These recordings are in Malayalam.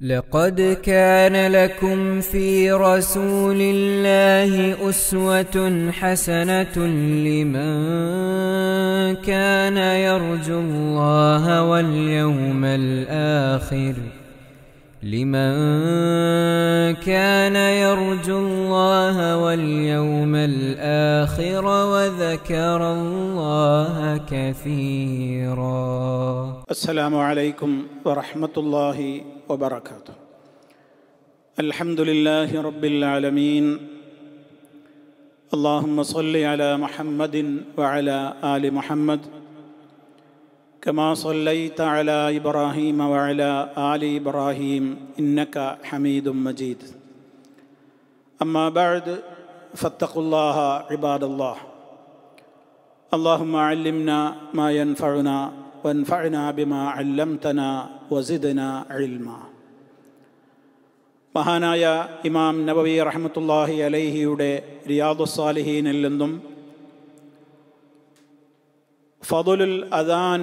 لقد كان لكم في رسول الله أسوة حسنة لمن كان يرجو الله واليوم الآخر ۖ لمن كان يرجو الله واليوم الآخر وذكر الله كثيرا السلام عليكم ورحمة الله وبركاته الحمد لله رب العالمين اللهم صل على محمد وعلى آل محمد كما صليت على ابراهيم وعلى ال ابراهيم انك حميد مجيد اما بعد فاتقوا الله عباد الله اللهم علمنا ما ينفعنا وانفعنا بما علمتنا وزدنا علما മഹാനായ ഇമാം നബവി റഹമത്തുല്ലാഹി അലൈഹിയുടെ റിയാദുസാലിഹീനിൽ നിന്നും ഫതുലുൽ അദാൻ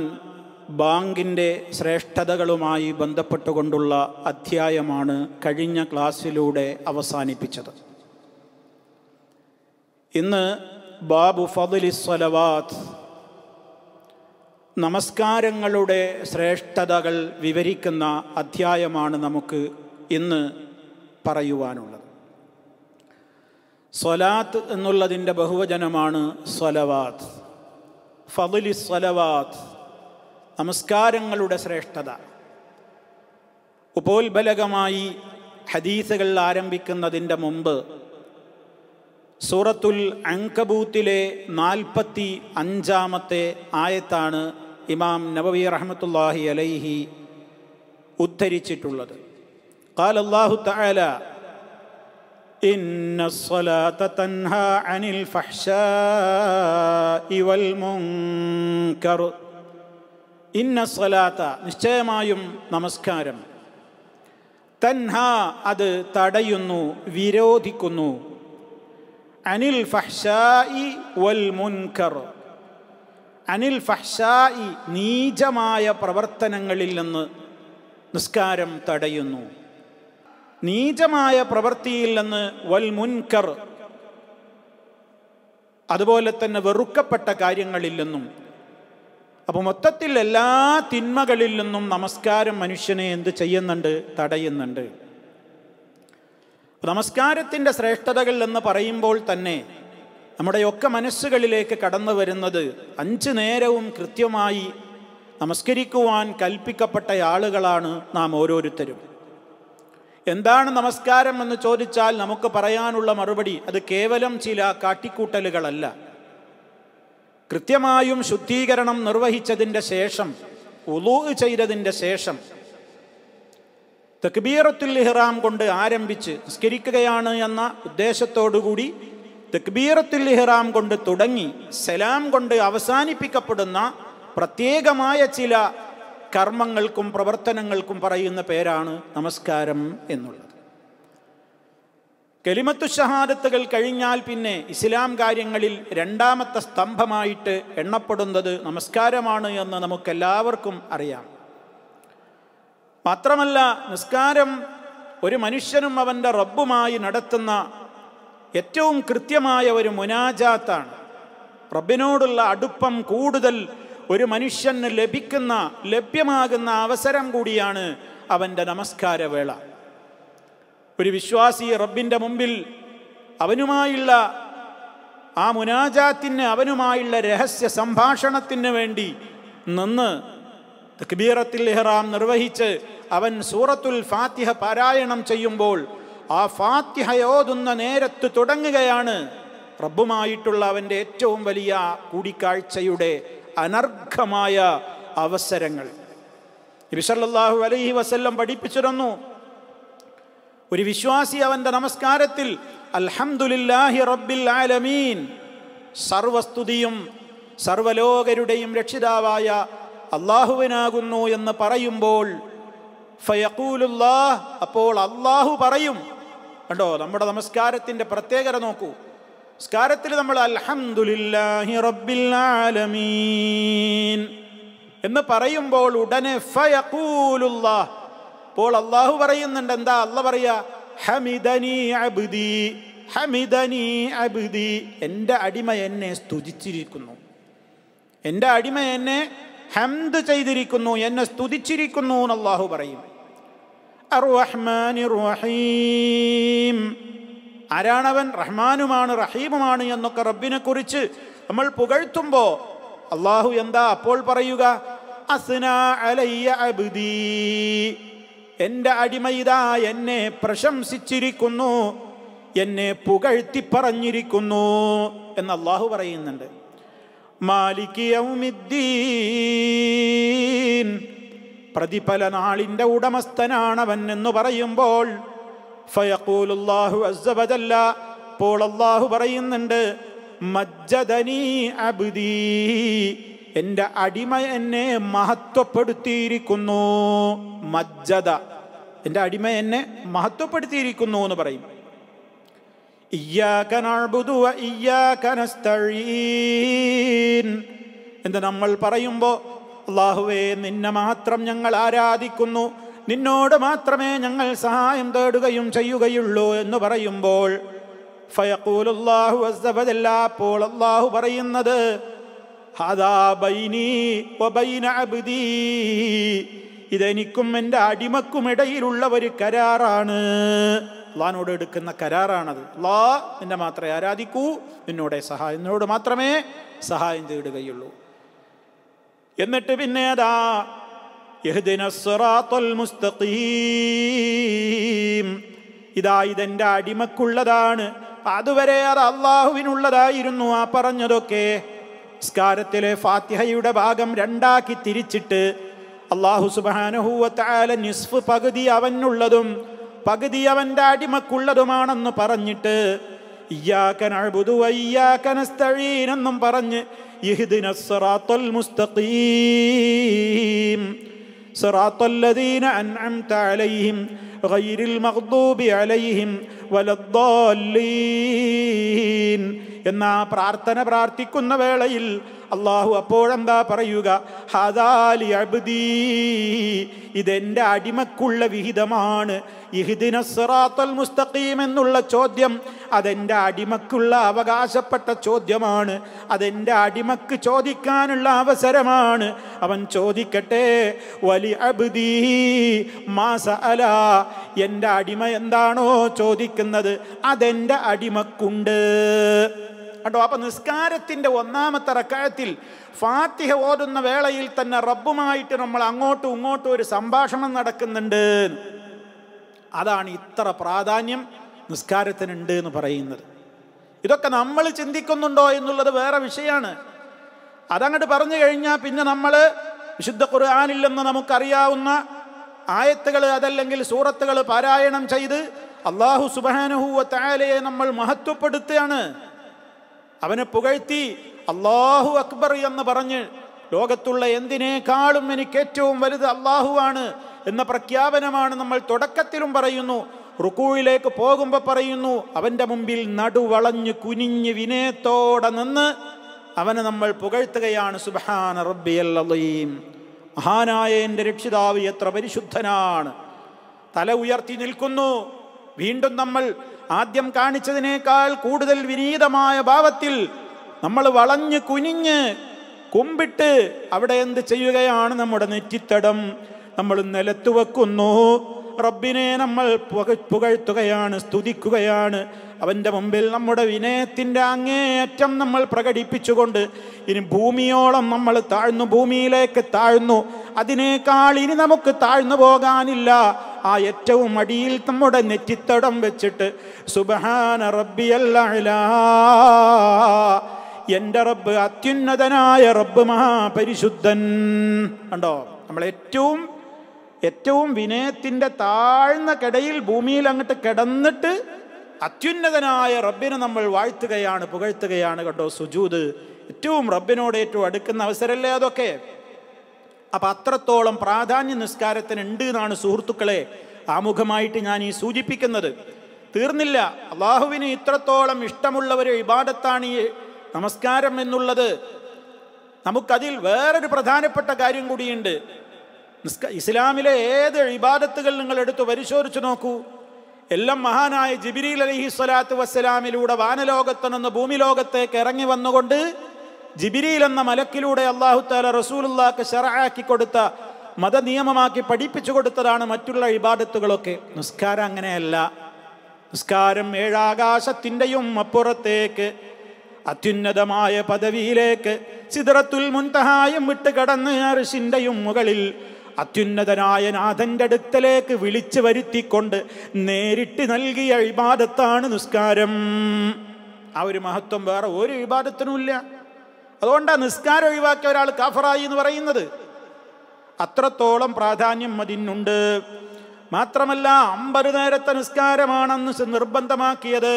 ബാങ്കിൻ്റെ ശ്രേഷ്ഠതകളുമായി ബന്ധപ്പെട്ടുകൊണ്ടുള്ള അധ്യായമാണ് കഴിഞ്ഞ ക്ലാസ്സിലൂടെ അവസാനിപ്പിച്ചത് ഇന്ന് ബാബു ഫതുലി സ്വലവാത്ത് നമസ്കാരങ്ങളുടെ ശ്രേഷ്ഠതകൾ വിവരിക്കുന്ന അധ്യായമാണ് നമുക്ക് ഇന്ന് പറയുവാനുള്ളത് സ്വലാത്ത് എന്നുള്ളതിൻ്റെ ബഹുവചനമാണ് സ്വലവാത്ത് ഫതുലി സ്വലവാത്ത് നമസ്കാരങ്ങളുടെ ശ്രേഷ്ഠത ഉപോത്ബലകമായി ഹദീസുകൾ ആരംഭിക്കുന്നതിൻ്റെ മുമ്പ് സൂറത്തുൽ അങ്കബൂത്തിലെ നാൽപ്പത്തി അഞ്ചാമത്തെ ആയത്താണ് ഇമാം നബവി റഹമത്തുല്ലാഹി അലൈഹി ഉദ്ധരിച്ചിട്ടുള്ളത് قال الله تعالى إن الصلاة ഇന്ന സ്വലാത്ത നിശ്ചയമായും നമസ്കാരം തൻഹ അത് തടയുന്നു വിരോധിക്കുന്നു അനിൽ ഫഹ്ഷായി വൽ മുൻകർ അനിൽ ഫഹ്ഷായി നീചമായ പ്രവർത്തനങ്ങളിൽ നിന്ന് നിസ്കാരം തടയുന്നു നീചമായ പ്രവൃത്തിയിൽ നിന്ന് വൽ മുൻകർ അതുപോലെ തന്നെ വെറുക്കപ്പെട്ട കാര്യങ്ങളിൽ നിന്നും അപ്പോൾ മൊത്തത്തിൽ എല്ലാ തിന്മകളിൽ നിന്നും നമസ്കാരം മനുഷ്യനെ എന്ത് ചെയ്യുന്നുണ്ട് തടയുന്നുണ്ട് നമസ്കാരത്തിൻ്റെ ശ്രേഷ്ഠതകൾ എന്ന് പറയുമ്പോൾ തന്നെ നമ്മുടെയൊക്കെ മനസ്സുകളിലേക്ക് കടന്നു വരുന്നത് അഞ്ച് നേരവും കൃത്യമായി നമസ്കരിക്കുവാൻ കൽപ്പിക്കപ്പെട്ട ആളുകളാണ് നാം ഓരോരുത്തരും എന്താണ് നമസ്കാരം എന്ന് ചോദിച്ചാൽ നമുക്ക് പറയാനുള്ള മറുപടി അത് കേവലം ചില കാട്ടിക്കൂട്ടലുകളല്ല കൃത്യമായും ശുദ്ധീകരണം നിർവഹിച്ചതിൻ്റെ ശേഷം ഉലൂ ചെയ്തതിൻ്റെ ശേഷം തക്ബീറത്തുൽ ഇഹ്റാം കൊണ്ട് ആരംഭിച്ച് നിസ്കരിക്കുകയാണ് എന്ന ഉദ്ദേശത്തോടുകൂടി തക്ബീറത്തുൽ ഇഹ്റാം കൊണ്ട് തുടങ്ങി സലാം കൊണ്ട് അവസാനിപ്പിക്കപ്പെടുന്ന പ്രത്യേകമായ ചില കർമ്മങ്ങൾക്കും പ്രവർത്തനങ്ങൾക്കും പറയുന്ന പേരാണ് നമസ്കാരം എന്നുള്ളത് കെലിമത്തു ഷഹാദത്തുകൾ കഴിഞ്ഞാൽ പിന്നെ ഇസ്ലാം കാര്യങ്ങളിൽ രണ്ടാമത്തെ സ്തംഭമായിട്ട് എണ്ണപ്പെടുന്നത് നമസ്കാരമാണ് എന്ന് നമുക്കെല്ലാവർക്കും അറിയാം മാത്രമല്ല നിസ്കാരം ഒരു മനുഷ്യനും അവൻ്റെ റബ്ബുമായി നടത്തുന്ന ഏറ്റവും കൃത്യമായ ഒരു മുനാജാത്താണ് റബ്ബിനോടുള്ള അടുപ്പം കൂടുതൽ ഒരു മനുഷ്യന് ലഭിക്കുന്ന ലഭ്യമാകുന്ന അവസരം കൂടിയാണ് അവൻ്റെ നമസ്കാരവേള ഒരു വിശ്വാസി റബ്ബിൻ്റെ മുമ്പിൽ അവനുമായുള്ള ആ മുനാജാത്തിന് അവനുമായുള്ള രഹസ്യ സംഭാഷണത്തിന് വേണ്ടി നിന്ന് തക്ബീറത്തിൽ ഇഹ്റാം നിർവഹിച്ച് അവൻ സൂറത്തുൽ ഫാത്തിഹ പാരായണം ചെയ്യുമ്പോൾ ആ ഫാത്തിഹയോതുന്ന നേരത്ത് തുടങ്ങുകയാണ് റബ്ബുമായിട്ടുള്ള അവൻ്റെ ഏറ്റവും വലിയ കൂടിക്കാഴ്ചയുടെ അനർഘമായ അവസരങ്ങൾ നബിസല്ലാഹു അലൈഹി വസല്ലം പഠിപ്പിച്ചിരുന്നു ഒരു വിശ്വാസി അവൻ്റെ നമസ്കാരത്തിൽ അൽഹംദുലില്ലാഹി റബ്ബിൽ ആലമീൻ സർവസ്തുതിയും സർവലോകരുടെയും രക്ഷിതാവായ അള്ളാഹുവിനാകുന്നു എന്ന് പറയുമ്പോൾ ഫയക്കൂലുല്ലാഹ് അപ്പോൾ അള്ളാഹു പറയും കണ്ടോ നമ്മുടെ നമസ്കാരത്തിൻ്റെ പ്രത്യേകത നോക്കൂ നമസ്കാരത്തിൽ നമ്മൾ അൽഹംദുലില്ലാഹി റബ്ബിൽ ആലമീൻ എന്ന് പറയുമ്പോൾ ഉടനെ ഫയക്കൂലുല്ലാഹ് അപ്പോൾ അള്ളാഹു പറയുന്നുണ്ട് എന്താ അല്ല പറയാ ഹമിദനി അബുദി ഹമിദനി അബുദി എൻ്റെ അടിമ എന്നെ സ്തുതിച്ചിരിക്കുന്നു എന്റെ അടിമ എന്നെ ഹംദ് ചെയ്തിരിക്കുന്നു എന്നെ സ്തുതിച്ചിരിക്കുന്നു എന്ന് അള്ളാഹു പറയും റഹീം ആരാണവൻ റഹ്മാനുമാണ് റഹീമുമാണ് എന്നൊക്കെ റബ്ബിനെ കുറിച്ച് നമ്മൾ പുകഴ്ത്തുമ്പോൾ അള്ളാഹു എന്താ അപ്പോൾ പറയുക അസ്ന അലയ്യ അബ്ദീ എന്റെ അടിമയിതാ എന്നെ പ്രശംസിച്ചിരിക്കുന്നു എന്നെ പുകഴ്ത്തി പറഞ്ഞിരിക്കുന്നു എന്ന് അള്ളാഹു പറയുന്നുണ്ട് പ്രതിഫല നാളിന്റെ ഉടമസ്ഥനാണവൻ എന്ന് പറയുമ്പോൾ ഫയക്കൂലുല്ലാഹു അപ്പോൾ അള്ളാഹു പറയുന്നുണ്ട് മജ്ജദനീ അബ്ദീ അടിമ എന്നെ മഹത്വപ്പെടുത്തിയിരിക്കുന്നു മജ്ജദ എൻ്റെ അടിമ എന്നെ മഹത്വപ്പെടുത്തിയിരിക്കുന്നു എന്ന് പറയും എന്ന് നമ്മൾ പറയുമ്പോൾ അള്ളാഹുവേ നിന്നെ മാത്രം ഞങ്ങൾ ആരാധിക്കുന്നു നിന്നോട് മാത്രമേ ഞങ്ങൾ സഹായം തേടുകയും ചെയ്യുകയുള്ളൂ എന്ന് പറയുമ്പോൾ ഫയഖൂലുല്ലാഹു അപ്പോൾ അള്ളാഹു പറയുന്നത് ഇതെനിക്കും എൻ്റെ അടിമക്കുമിടയിലുള്ള ഒരു കരാറാണ് അള്ളഹാനോട് എടുക്കുന്ന കരാറാണത് അള്ളാ നിന്നെ മാത്രമേ ആരാധിക്കൂ നിന്നോടെ സഹായം നിന്നോട് മാത്രമേ സഹായം തേടുകയുള്ളൂ എന്നിട്ട് പിന്നെ അതാ മുസ്തഖീം ഇതാ ഇതെൻ്റെ അടിമക്കുള്ളതാണ് അതുവരെ അത് അള്ളാഹുവിനുള്ളതായിരുന്നു ആ പറഞ്ഞതൊക്കെ സ്കാരത്തിലെ ഫാത്തിഹയുടെ ഭാഗം രണ്ടാക്കി തിരിച്ചിട്ട് അള്ളാഹു സുബാനുഹൂവത്തായ നിസ്ഫ് പകുതി അവനുള്ളതും പകുതി അവൻ്റെ അടിമക്കുള്ളതുമാണെന്ന് പറഞ്ഞിട്ട് എന്നും പറഞ്ഞ് എന്നാ പ്രാർത്ഥന പ്രാർത്ഥിക്കുന്ന വേളയിൽ അള്ളാഹു അപ്പോഴെന്താ പറയുക ഹദാലി അബ്ദി ഇതെന്റെ അടിമക്കുള്ള വിഹിതമാണ് ഇഹിദിന സിറാത്തൽ മുസ്തഖീം എന്നുള്ള ചോദ്യം അതെന്റെ അടിമക്കുള്ള അവകാശപ്പെട്ട ചോദ്യമാണ് അതെന്റെ അടിമക്ക് ചോദിക്കാനുള്ള അവസരമാണ് അവൻ ചോദിക്കട്ടെ വലി അബ്ദി മാസ അല എൻ്റെ അടിമ എന്താണോ ചോദിക്കുന്നത് അതെന്റെ അടിമക്കുണ്ട് കണ്ടോ അപ്പം നിസ്കാരത്തിൻ്റെ ഒന്നാമത്തെ റക്കായത്തിൽ ഫാത്തിഹ ഓതുന്ന വേളയിൽ തന്നെ റബ്ബുമായിട്ട് നമ്മൾ അങ്ങോട്ടും ഇങ്ങോട്ടും ഒരു സംഭാഷണം നടക്കുന്നുണ്ട് അതാണ് ഇത്ര പ്രാധാന്യം നിസ്കാരത്തിനുണ്ട് എന്ന് പറയുന്നത് ഇതൊക്കെ നമ്മൾ ചിന്തിക്കുന്നുണ്ടോ എന്നുള്ളത് വേറെ വിഷയമാണ് അതങ്ങോട്ട് പറഞ്ഞു കഴിഞ്ഞാൽ പിന്നെ നമ്മൾ വിശുദ്ധ ഖുർആാനില്ലെന്ന് നമുക്കറിയാവുന്ന ആയത്തുകൾ അതല്ലെങ്കിൽ സൂറത്തുകൾ പാരായണം ചെയ്ത് അള്ളാഹു സുബാനുഹൂവ താലയെ നമ്മൾ മഹത്വപ്പെടുത്തുകയാണ് അവനെ പുകഴ്ത്തി അള്ളാഹു അക്ബർ എന്ന് പറഞ്ഞ് ലോകത്തുള്ള എന്തിനേക്കാളും എനിക്ക് ഏറ്റവും വലുത് അള്ളാഹുവാണ് എന്ന പ്രഖ്യാപനമാണ് നമ്മൾ തുടക്കത്തിലും പറയുന്നു റുക്കൂയിലേക്ക് പോകുമ്പോൾ പറയുന്നു അവൻ്റെ മുമ്പിൽ നടുവളഞ്ഞ് കുനിഞ്ഞ് വിനയത്തോടെ നിന്ന് അവനെ നമ്മൾ പുകഴ്ത്തുകയാണ് സുബാന റബ്ബിയല്ലീം മഹാനായ എൻ്റെ രക്ഷിതാവ് എത്ര പരിശുദ്ധനാണ് തല ഉയർത്തി നിൽക്കുന്നു വീണ്ടും നമ്മൾ ആദ്യം കാണിച്ചതിനേക്കാൾ കൂടുതൽ വിനീതമായ ഭാവത്തിൽ നമ്മൾ വളഞ്ഞ് കുനിഞ്ഞ് കുമ്പിട്ട് അവിടെ എന്ത് ചെയ്യുകയാണ് നമ്മുടെ നെറ്റിത്തടം നമ്മൾ നിലത്ത് വെക്കുന്നു റബ്ബിനെ നമ്മൾ പുകഴ്ത്തുകയാണ് സ്തുതിക്കുകയാണ് അവൻ്റെ മുമ്പിൽ നമ്മുടെ വിനയത്തിൻ്റെ അങ്ങേയറ്റം നമ്മൾ പ്രകടിപ്പിച്ചുകൊണ്ട് ഇനി ഭൂമിയോളം നമ്മൾ താഴ്ന്നു ഭൂമിയിലേക്ക് താഴ്ന്നു അതിനേക്കാൾ ഇനി നമുക്ക് താഴ്ന്നു പോകാനില്ല ആ ഏറ്റവും അടിയിൽ നമ്മുടെ നെറ്റിത്തടം വെച്ചിട്ട് സുബഹാന റബ്ബിയല്ല എൻ്റെ റബ്ബ് അത്യുന്നതനായ റബ്ബ് മഹാപരിശുദ്ധൻ കണ്ടോ നമ്മൾ ഏറ്റവും ഏറ്റവും വിനയത്തിൻ്റെ താഴ്ന്ന കിടയിൽ ഭൂമിയിൽ അങ്ങോട്ട് കിടന്നിട്ട് അത്യുന്നതനായ റബ്ബിനെ നമ്മൾ വാഴ്ത്തുകയാണ് പുകഴ്ത്തുകയാണ് കേട്ടോ സുജൂത് ഏറ്റവും റബ്ബിനോട് ഏറ്റവും അടുക്കുന്ന അവസരമല്ലേ അതൊക്കെ അപ്പം അത്രത്തോളം പ്രാധാന്യ നിസ്കാരത്തിനുണ്ട് എന്നാണ് സുഹൃത്തുക്കളെ ആമുഖമായിട്ട് ഞാൻ ഈ സൂചിപ്പിക്കുന്നത് തീർന്നില്ല അള്ളാഹുവിന് ഇത്രത്തോളം ഇഷ്ടമുള്ള ഒരു ഇബാദത്താണ് ഈ നമസ്കാരം എന്നുള്ളത് നമുക്കതിൽ വേറൊരു പ്രധാനപ്പെട്ട കാര്യം കൂടിയുണ്ട് ഇസ്ലാമിലെ ഏത് ഇബാദത്തുകൾ നിങ്ങൾ എടുത്ത് പരിശോധിച്ചു നോക്കൂ എല്ലാം മഹാനായ ജിബിരിൽ അലഹി സ്വലാത്തു വസ്സലാമിലൂടെ വാനലോകത്തു നിന്ന് ഭൂമിലോകത്തേക്ക് ഇറങ്ങി വന്നുകൊണ്ട് ജിബിരിയിൽ എന്ന മലക്കിലൂടെ അള്ളാഹു താല റസൂലുള്ളാക്ക് ഷറാക്കി കൊടുത്ത മതനിയമമാക്കി പഠിപ്പിച്ചു കൊടുത്തതാണ് മറ്റുള്ള ഇബാദത്തുകളൊക്കെ നിസ്കാരം അങ്ങനെയല്ല നിസ്കാരം ഏഴാകാശത്തിൻ്റെയും അപ്പുറത്തേക്ക് അത്യുന്നതമായ പദവിയിലേക്ക് ചിതറത്തുൽ മുൻതഹായും വിട്ട് കടന്ന് അറിഷിൻ്റെയും മുകളിൽ അത്യുന്നതനായ നാഥൻ്റെ അടുക്കലേക്ക് വിളിച്ചു വരുത്തിക്കൊണ്ട് നേരിട്ട് നൽകിയ ഇബാദത്താണ് നിസ്കാരം ആ ഒരു മഹത്വം വേറെ ഒരു വിവാദത്തിനുമില്ല അതുകൊണ്ടാണ് നിസ്കാരം ഒഴിവാക്കിയ ഒരാൾ കാഫറായി എന്ന് പറയുന്നത് അത്രത്തോളം പ്രാധാന്യം അതിനുണ്ട് മാത്രമല്ല അമ്പത് നേരത്തെ നിസ്കാരമാണെന്ന് നിർബന്ധമാക്കിയത്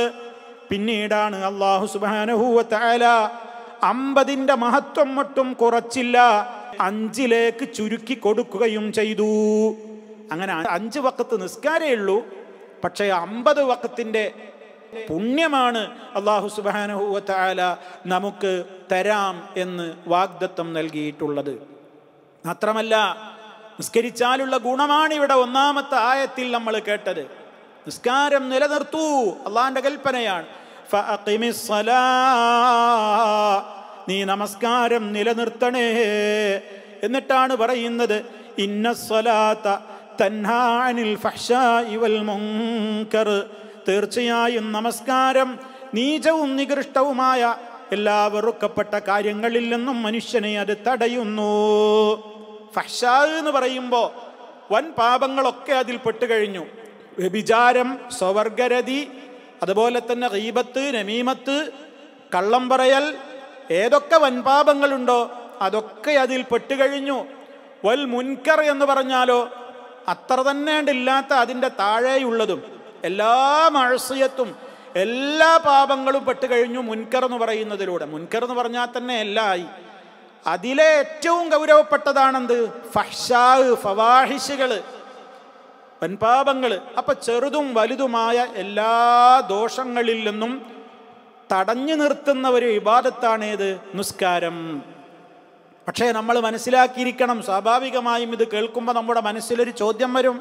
പിന്നീടാണ് അള്ളാഹു സുബാനഹൂവത്തായ അമ്പതിന്റെ മഹത്വം ഒട്ടും കുറച്ചില്ല അഞ്ചിലേക്ക് ചുരുക്കി കൊടുക്കുകയും ചെയ്തു അങ്ങനെ അഞ്ച് വക്കത്ത് നിസ്കാരമേ ഉള്ളൂ പക്ഷേ അമ്പത് വക്കത്തിൻ്റെ പുണ്യമാണ് അള്ളാഹു സുബാനഹുവത്തായാല നമുക്ക് തരാം എന്ന് വാഗ്ദത്തം നൽകിയിട്ടുള്ളത് മാത്രമല്ല നിസ്കരിച്ചാലുള്ള ഗുണമാണ് ഇവിടെ ഒന്നാമത്തെ ആയത്തിൽ നമ്മൾ കേട്ടത് നിസ്കാരം നിലനിർത്തൂ അള്ളാഹിൻ്റെ കൽപ്പനയാണ് നീ നമസ്കാരം നിലനിർത്തണേ എന്നിട്ടാണ് പറയുന്നത് ഇന്നസ്വലാത്ത തന്നാനിൽ തൻഹാനിൽ ഇവൽ മുങ്കർ തീർച്ചയായും നമസ്കാരം നീചവും നികൃഷ്ടവുമായ എല്ലാ വെറുക്കപ്പെട്ട കാര്യങ്ങളിൽ നിന്നും മനുഷ്യനെ അത് തടയുന്നു ഫഷാ എന്ന് പറയുമ്പോൾ വൻ പാപങ്ങളൊക്കെ അതിൽ പെട്ടുകഴിഞ്ഞു വ്യഭിചാരം സ്വവർഗരതി അതുപോലെ തന്നെ റീബത്ത് നമീമത്ത് കള്ളം പറയൽ ഏതൊക്കെ വൻപാപങ്ങളുണ്ടോ അതൊക്കെ അതിൽ പെട്ടുകഴിഞ്ഞു വൽ മുൻകർ എന്ന് പറഞ്ഞാലോ അത്ര തന്നെ ഉണ്ടില്ലാത്ത അതിൻ്റെ താഴെയുള്ളതും എല്ലാ മഴസിയത്തും എല്ലാ പാപങ്ങളും പെട്ട് കഴിഞ്ഞു മുൻകർ എന്ന് പറയുന്നതിലൂടെ മുൻകർ എന്ന് പറഞ്ഞാൽ തന്നെ എല്ലായി അതിലെ ഏറ്റവും ഗൗരവപ്പെട്ടതാണെന്ത് ഫഷാവ് ഫവാഹിഷികൾ വൻപാപങ്ങൾ അപ്പൊ ചെറുതും വലുതുമായ എല്ലാ ദോഷങ്ങളിൽ നിന്നും തടഞ്ഞു നിർത്തുന്ന ഒരു വിവാദത്താണേത് നിസ്കാരം പക്ഷേ നമ്മൾ മനസ്സിലാക്കിയിരിക്കണം സ്വാഭാവികമായും ഇത് കേൾക്കുമ്പോൾ നമ്മുടെ മനസ്സിലൊരു ചോദ്യം വരും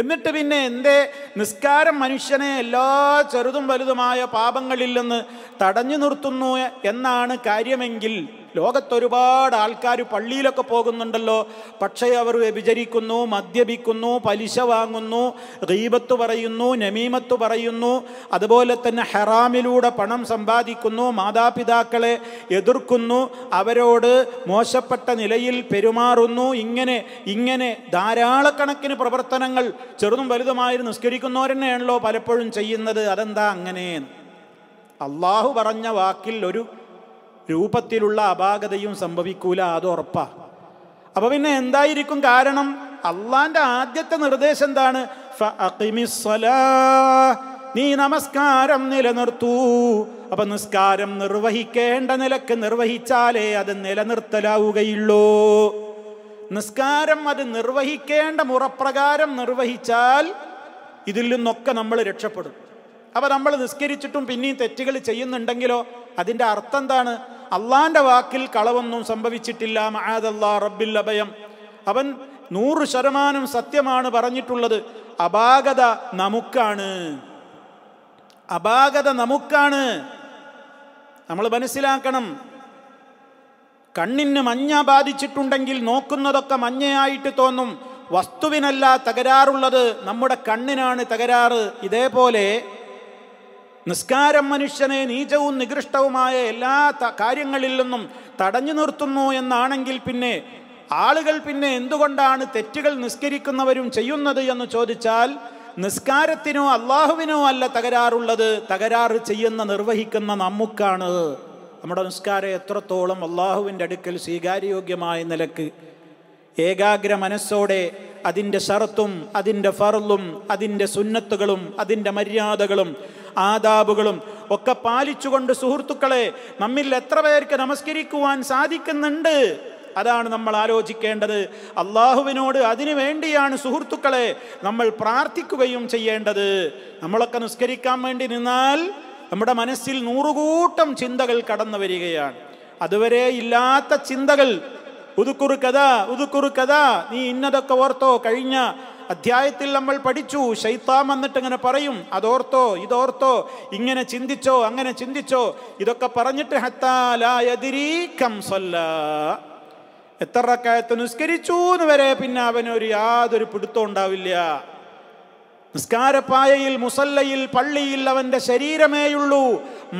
എന്നിട്ട് പിന്നെ എൻ്റെ നിസ്കാരം മനുഷ്യനെ എല്ലാ ചെറുതും വലുതുമായ പാപങ്ങളിൽ നിന്ന് തടഞ്ഞു നിർത്തുന്നു എന്നാണ് കാര്യമെങ്കിൽ ലോകത്തൊരുപാട് ആൾക്കാർ പള്ളിയിലൊക്കെ പോകുന്നുണ്ടല്ലോ പക്ഷേ അവർ വ്യഭിചരിക്കുന്നു മദ്യപിക്കുന്നു പലിശ വാങ്ങുന്നു ഗീബത്ത് പറയുന്നു നമീമത്ത് പറയുന്നു അതുപോലെ തന്നെ ഹെറാമിലൂടെ പണം സമ്പാദിക്കുന്നു മാതാപിതാക്കളെ എതിർക്കുന്നു അവരോട് മോശപ്പെട്ട നിലയിൽ പെരുമാറുന്നു ഇങ്ങനെ ഇങ്ങനെ ധാരാളക്കണക്കിന് പ്രവർത്തനങ്ങൾ ചെറുതും വലുതുമായി നിസ്കരിക്കുന്നവരെന്നെയാണല്ലോ പലപ്പോഴും ചെയ്യുന്നത് അതെന്താ അങ്ങനെ അള്ളാഹു പറഞ്ഞ വാക്കിൽ ഒരു രൂപത്തിലുള്ള അപാകതയും സംഭവിക്കൂല അത് ഉറപ്പാ അപ്പോൾ പിന്നെ എന്തായിരിക്കും കാരണം അള്ളാന്റെ ആദ്യത്തെ നിർദ്ദേശം എന്താണ് നീ നമസ്കാരം നിലനിർത്തൂ അപ്പൊ നിസ്കാരം നിർവഹിക്കേണ്ട നിലക്ക് നിർവഹിച്ചാലേ അത് നിലനിർത്തലാവുകയുള്ളൂ നിസ്കാരം അത് നിർവഹിക്കേണ്ട മുറപ്രകാരം നിർവഹിച്ചാൽ ഇതിൽ നിന്നൊക്കെ നമ്മൾ രക്ഷപ്പെടും അപ്പോൾ നമ്മൾ നിസ്കരിച്ചിട്ടും പിന്നെയും തെറ്റുകൾ ചെയ്യുന്നുണ്ടെങ്കിലോ അതിൻ്റെ അർത്ഥം എന്താണ് അള്ളാന്റെ വാക്കിൽ കളവൊന്നും സംഭവിച്ചിട്ടില്ല മഹാദല്ലാ റബ്ബിൽ അഭയം അവൻ നൂറ് ശതമാനം സത്യമാണ് പറഞ്ഞിട്ടുള്ളത് അപാകത നമുക്കാണ് അപാകത നമുക്കാണ് നമ്മൾ മനസ്സിലാക്കണം കണ്ണിന് മഞ്ഞ ബാധിച്ചിട്ടുണ്ടെങ്കിൽ നോക്കുന്നതൊക്കെ മഞ്ഞയായിട്ട് തോന്നും വസ്തുവിനല്ല തകരാറുള്ളത് നമ്മുടെ കണ്ണിനാണ് തകരാറ് ഇതേപോലെ നിസ്കാരം മനുഷ്യനെ നീചവും നികൃഷ്ടവുമായ എല്ലാ കാര്യങ്ങളിൽ നിന്നും തടഞ്ഞു നിർത്തുന്നു എന്നാണെങ്കിൽ പിന്നെ ആളുകൾ പിന്നെ എന്തുകൊണ്ടാണ് തെറ്റുകൾ നിസ്കരിക്കുന്നവരും ചെയ്യുന്നത് എന്ന് ചോദിച്ചാൽ നിസ്കാരത്തിനോ അള്ളാഹുവിനോ അല്ല തകരാറുള്ളത് തകരാറ് ചെയ്യുന്ന നിർവഹിക്കുന്ന നമുക്കാണ് നമ്മുടെ നിസ്കാരം എത്രത്തോളം അള്ളാഹുവിൻ്റെ അടുക്കൽ സ്വീകാര്യോഗ്യമായ നിലക്ക് ഏകാഗ്ര മനസ്സോടെ അതിൻ്റെ ഷറത്തും അതിൻ്റെ ഫറലും അതിൻ്റെ സുന്നത്തുകളും അതിൻ്റെ മര്യാദകളും ആദാബുകളും ഒക്കെ പാലിച്ചുകൊണ്ട് സുഹൃത്തുക്കളെ നമ്മിൽ എത്ര പേർക്ക് നമസ്കരിക്കുവാൻ സാധിക്കുന്നുണ്ട് അതാണ് നമ്മൾ ആലോചിക്കേണ്ടത് അള്ളാഹുവിനോട് അതിനു വേണ്ടിയാണ് സുഹൃത്തുക്കളെ നമ്മൾ പ്രാർത്ഥിക്കുകയും ചെയ്യേണ്ടത് നമ്മളൊക്കെ നിസ്കരിക്കാൻ വേണ്ടി നിന്നാൽ നമ്മുടെ മനസ്സിൽ നൂറുകൂട്ടം ചിന്തകൾ കടന്നു വരികയാണ് അതുവരെ ഇല്ലാത്ത ചിന്തകൾ ഉതുക്കുറു കഥ ഉതുക്കുറു കഥ നീ ഇന്നതൊക്കെ ഓർത്തോ കഴിഞ്ഞ അധ്യായത്തിൽ നമ്മൾ പഠിച്ചു ശൈത്താൻ വന്നിട്ട് ഇങ്ങനെ പറയും അതോർത്തോ ഇതോർത്തോ ഇങ്ങനെ ചിന്തിച്ചോ അങ്ങനെ ചിന്തിച്ചോ ഇതൊക്കെ പറഞ്ഞിട്ട് എത്ര കാലത്ത് നിസ്കരിച്ചു എന്ന് വരെ പിന്നെ അവനൊരു യാതൊരു പിടുത്തം ഉണ്ടാവില്ല നിസ്കാരപ്പായയിൽ മുസല്ലയിൽ പള്ളിയിൽ അവൻ്റെ ശരീരമേയുള്ളൂ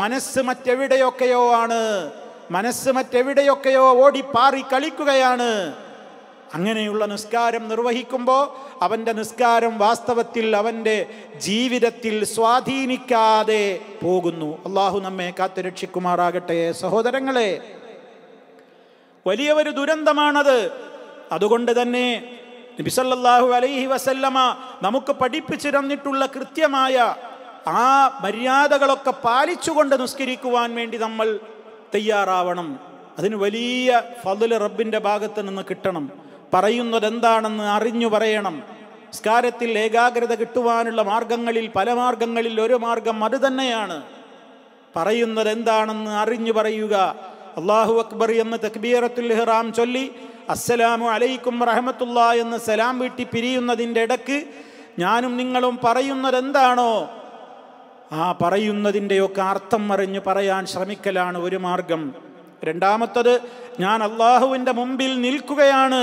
മനസ്സ് മറ്റെവിടെയൊക്കെയോ ആണ് മനസ്സ് മറ്റെവിടെയൊക്കെയോ ഓടിപ്പാറി കളിക്കുകയാണ് അങ്ങനെയുള്ള നിസ്കാരം നിർവഹിക്കുമ്പോൾ അവൻ്റെ നിസ്കാരം വാസ്തവത്തിൽ അവൻ്റെ ജീവിതത്തിൽ സ്വാധീനിക്കാതെ പോകുന്നു അള്ളാഹു നമ്മെ കാത്തുരക്ഷിക്കുമാറാകട്ടെ സഹോദരങ്ങളെ വലിയ ഒരു ദുരന്തമാണത് അതുകൊണ്ട് തന്നെ നബിസല്ലാഹു അലൈഹി വസല്ലമ നമുക്ക് പഠിപ്പിച്ചു തന്നിട്ടുള്ള കൃത്യമായ ആ മര്യാദകളൊക്കെ പാലിച്ചുകൊണ്ട് നിസ്കരിക്കുവാൻ വേണ്ടി നമ്മൾ തയ്യാറാവണം അതിന് വലിയ ഫതിൽ റബ്ബിൻ്റെ ഭാഗത്ത് നിന്ന് കിട്ടണം പറയുന്നതെന്താണെന്ന് അറിഞ്ഞു പറയണം സ്കാരത്തിൽ ഏകാഗ്രത കിട്ടുവാനുള്ള മാർഗങ്ങളിൽ പല മാർഗങ്ങളിൽ ഒരു മാർഗം അത് തന്നെയാണ് പറയുന്നത് എന്താണെന്ന് അറിഞ്ഞു പറയുക അള്ളാഹു അക്ബർ എന്ന് തക്ബീറത്തുൽ ഇഹ്റാം ചൊല്ലി അസ്സലാമു അലൈക്കും റഹമത്തുള്ള എന്ന് സലാം വീട്ടി പിരിയുന്നതിൻ്റെ ഇടക്ക് ഞാനും നിങ്ങളും പറയുന്നത് എന്താണോ ആ പറയുന്നതിൻ്റെയൊക്കെ അർത്ഥം അറിഞ്ഞു പറയാൻ ശ്രമിക്കലാണ് ഒരു മാർഗം രണ്ടാമത്തത് ഞാൻ അള്ളാഹുവിൻ്റെ മുമ്പിൽ നിൽക്കുകയാണ്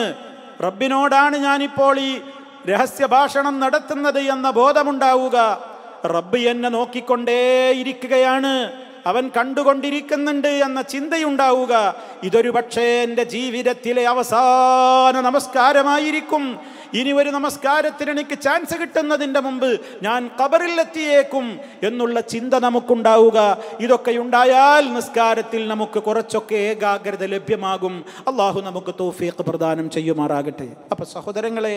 റബ്ബിനോടാണ് ഞാനിപ്പോൾ ഈ രഹസ്യ ഭാഷണം നടത്തുന്നത് എന്ന ബോധമുണ്ടാവുക റബ്ബ് എന്നെ നോക്കിക്കൊണ്ടേയിരിക്കുകയാണ് അവൻ കണ്ടുകൊണ്ടിരിക്കുന്നുണ്ട് എന്ന ചിന്തയുണ്ടാവുക ഇതൊരു പക്ഷേ എൻ്റെ ജീവിതത്തിലെ അവസാന നമസ്കാരമായിരിക്കും ഇനി ഒരു നമസ്കാരത്തിന് എനിക്ക് ചാൻസ് കിട്ടുന്നതിൻ്റെ മുമ്പ് ഞാൻ കബറിലെത്തിയേക്കും എന്നുള്ള ചിന്ത നമുക്കുണ്ടാവുക ഇതൊക്കെ ഉണ്ടായാൽ നിസ്കാരത്തിൽ നമുക്ക് കുറച്ചൊക്കെ ഏകാഗ്രത ലഭ്യമാകും അള്ളാഹു നമുക്ക് തോഫിയൊക്കെ പ്രദാനം ചെയ്യുമാറാകട്ടെ അപ്പം സഹോദരങ്ങളെ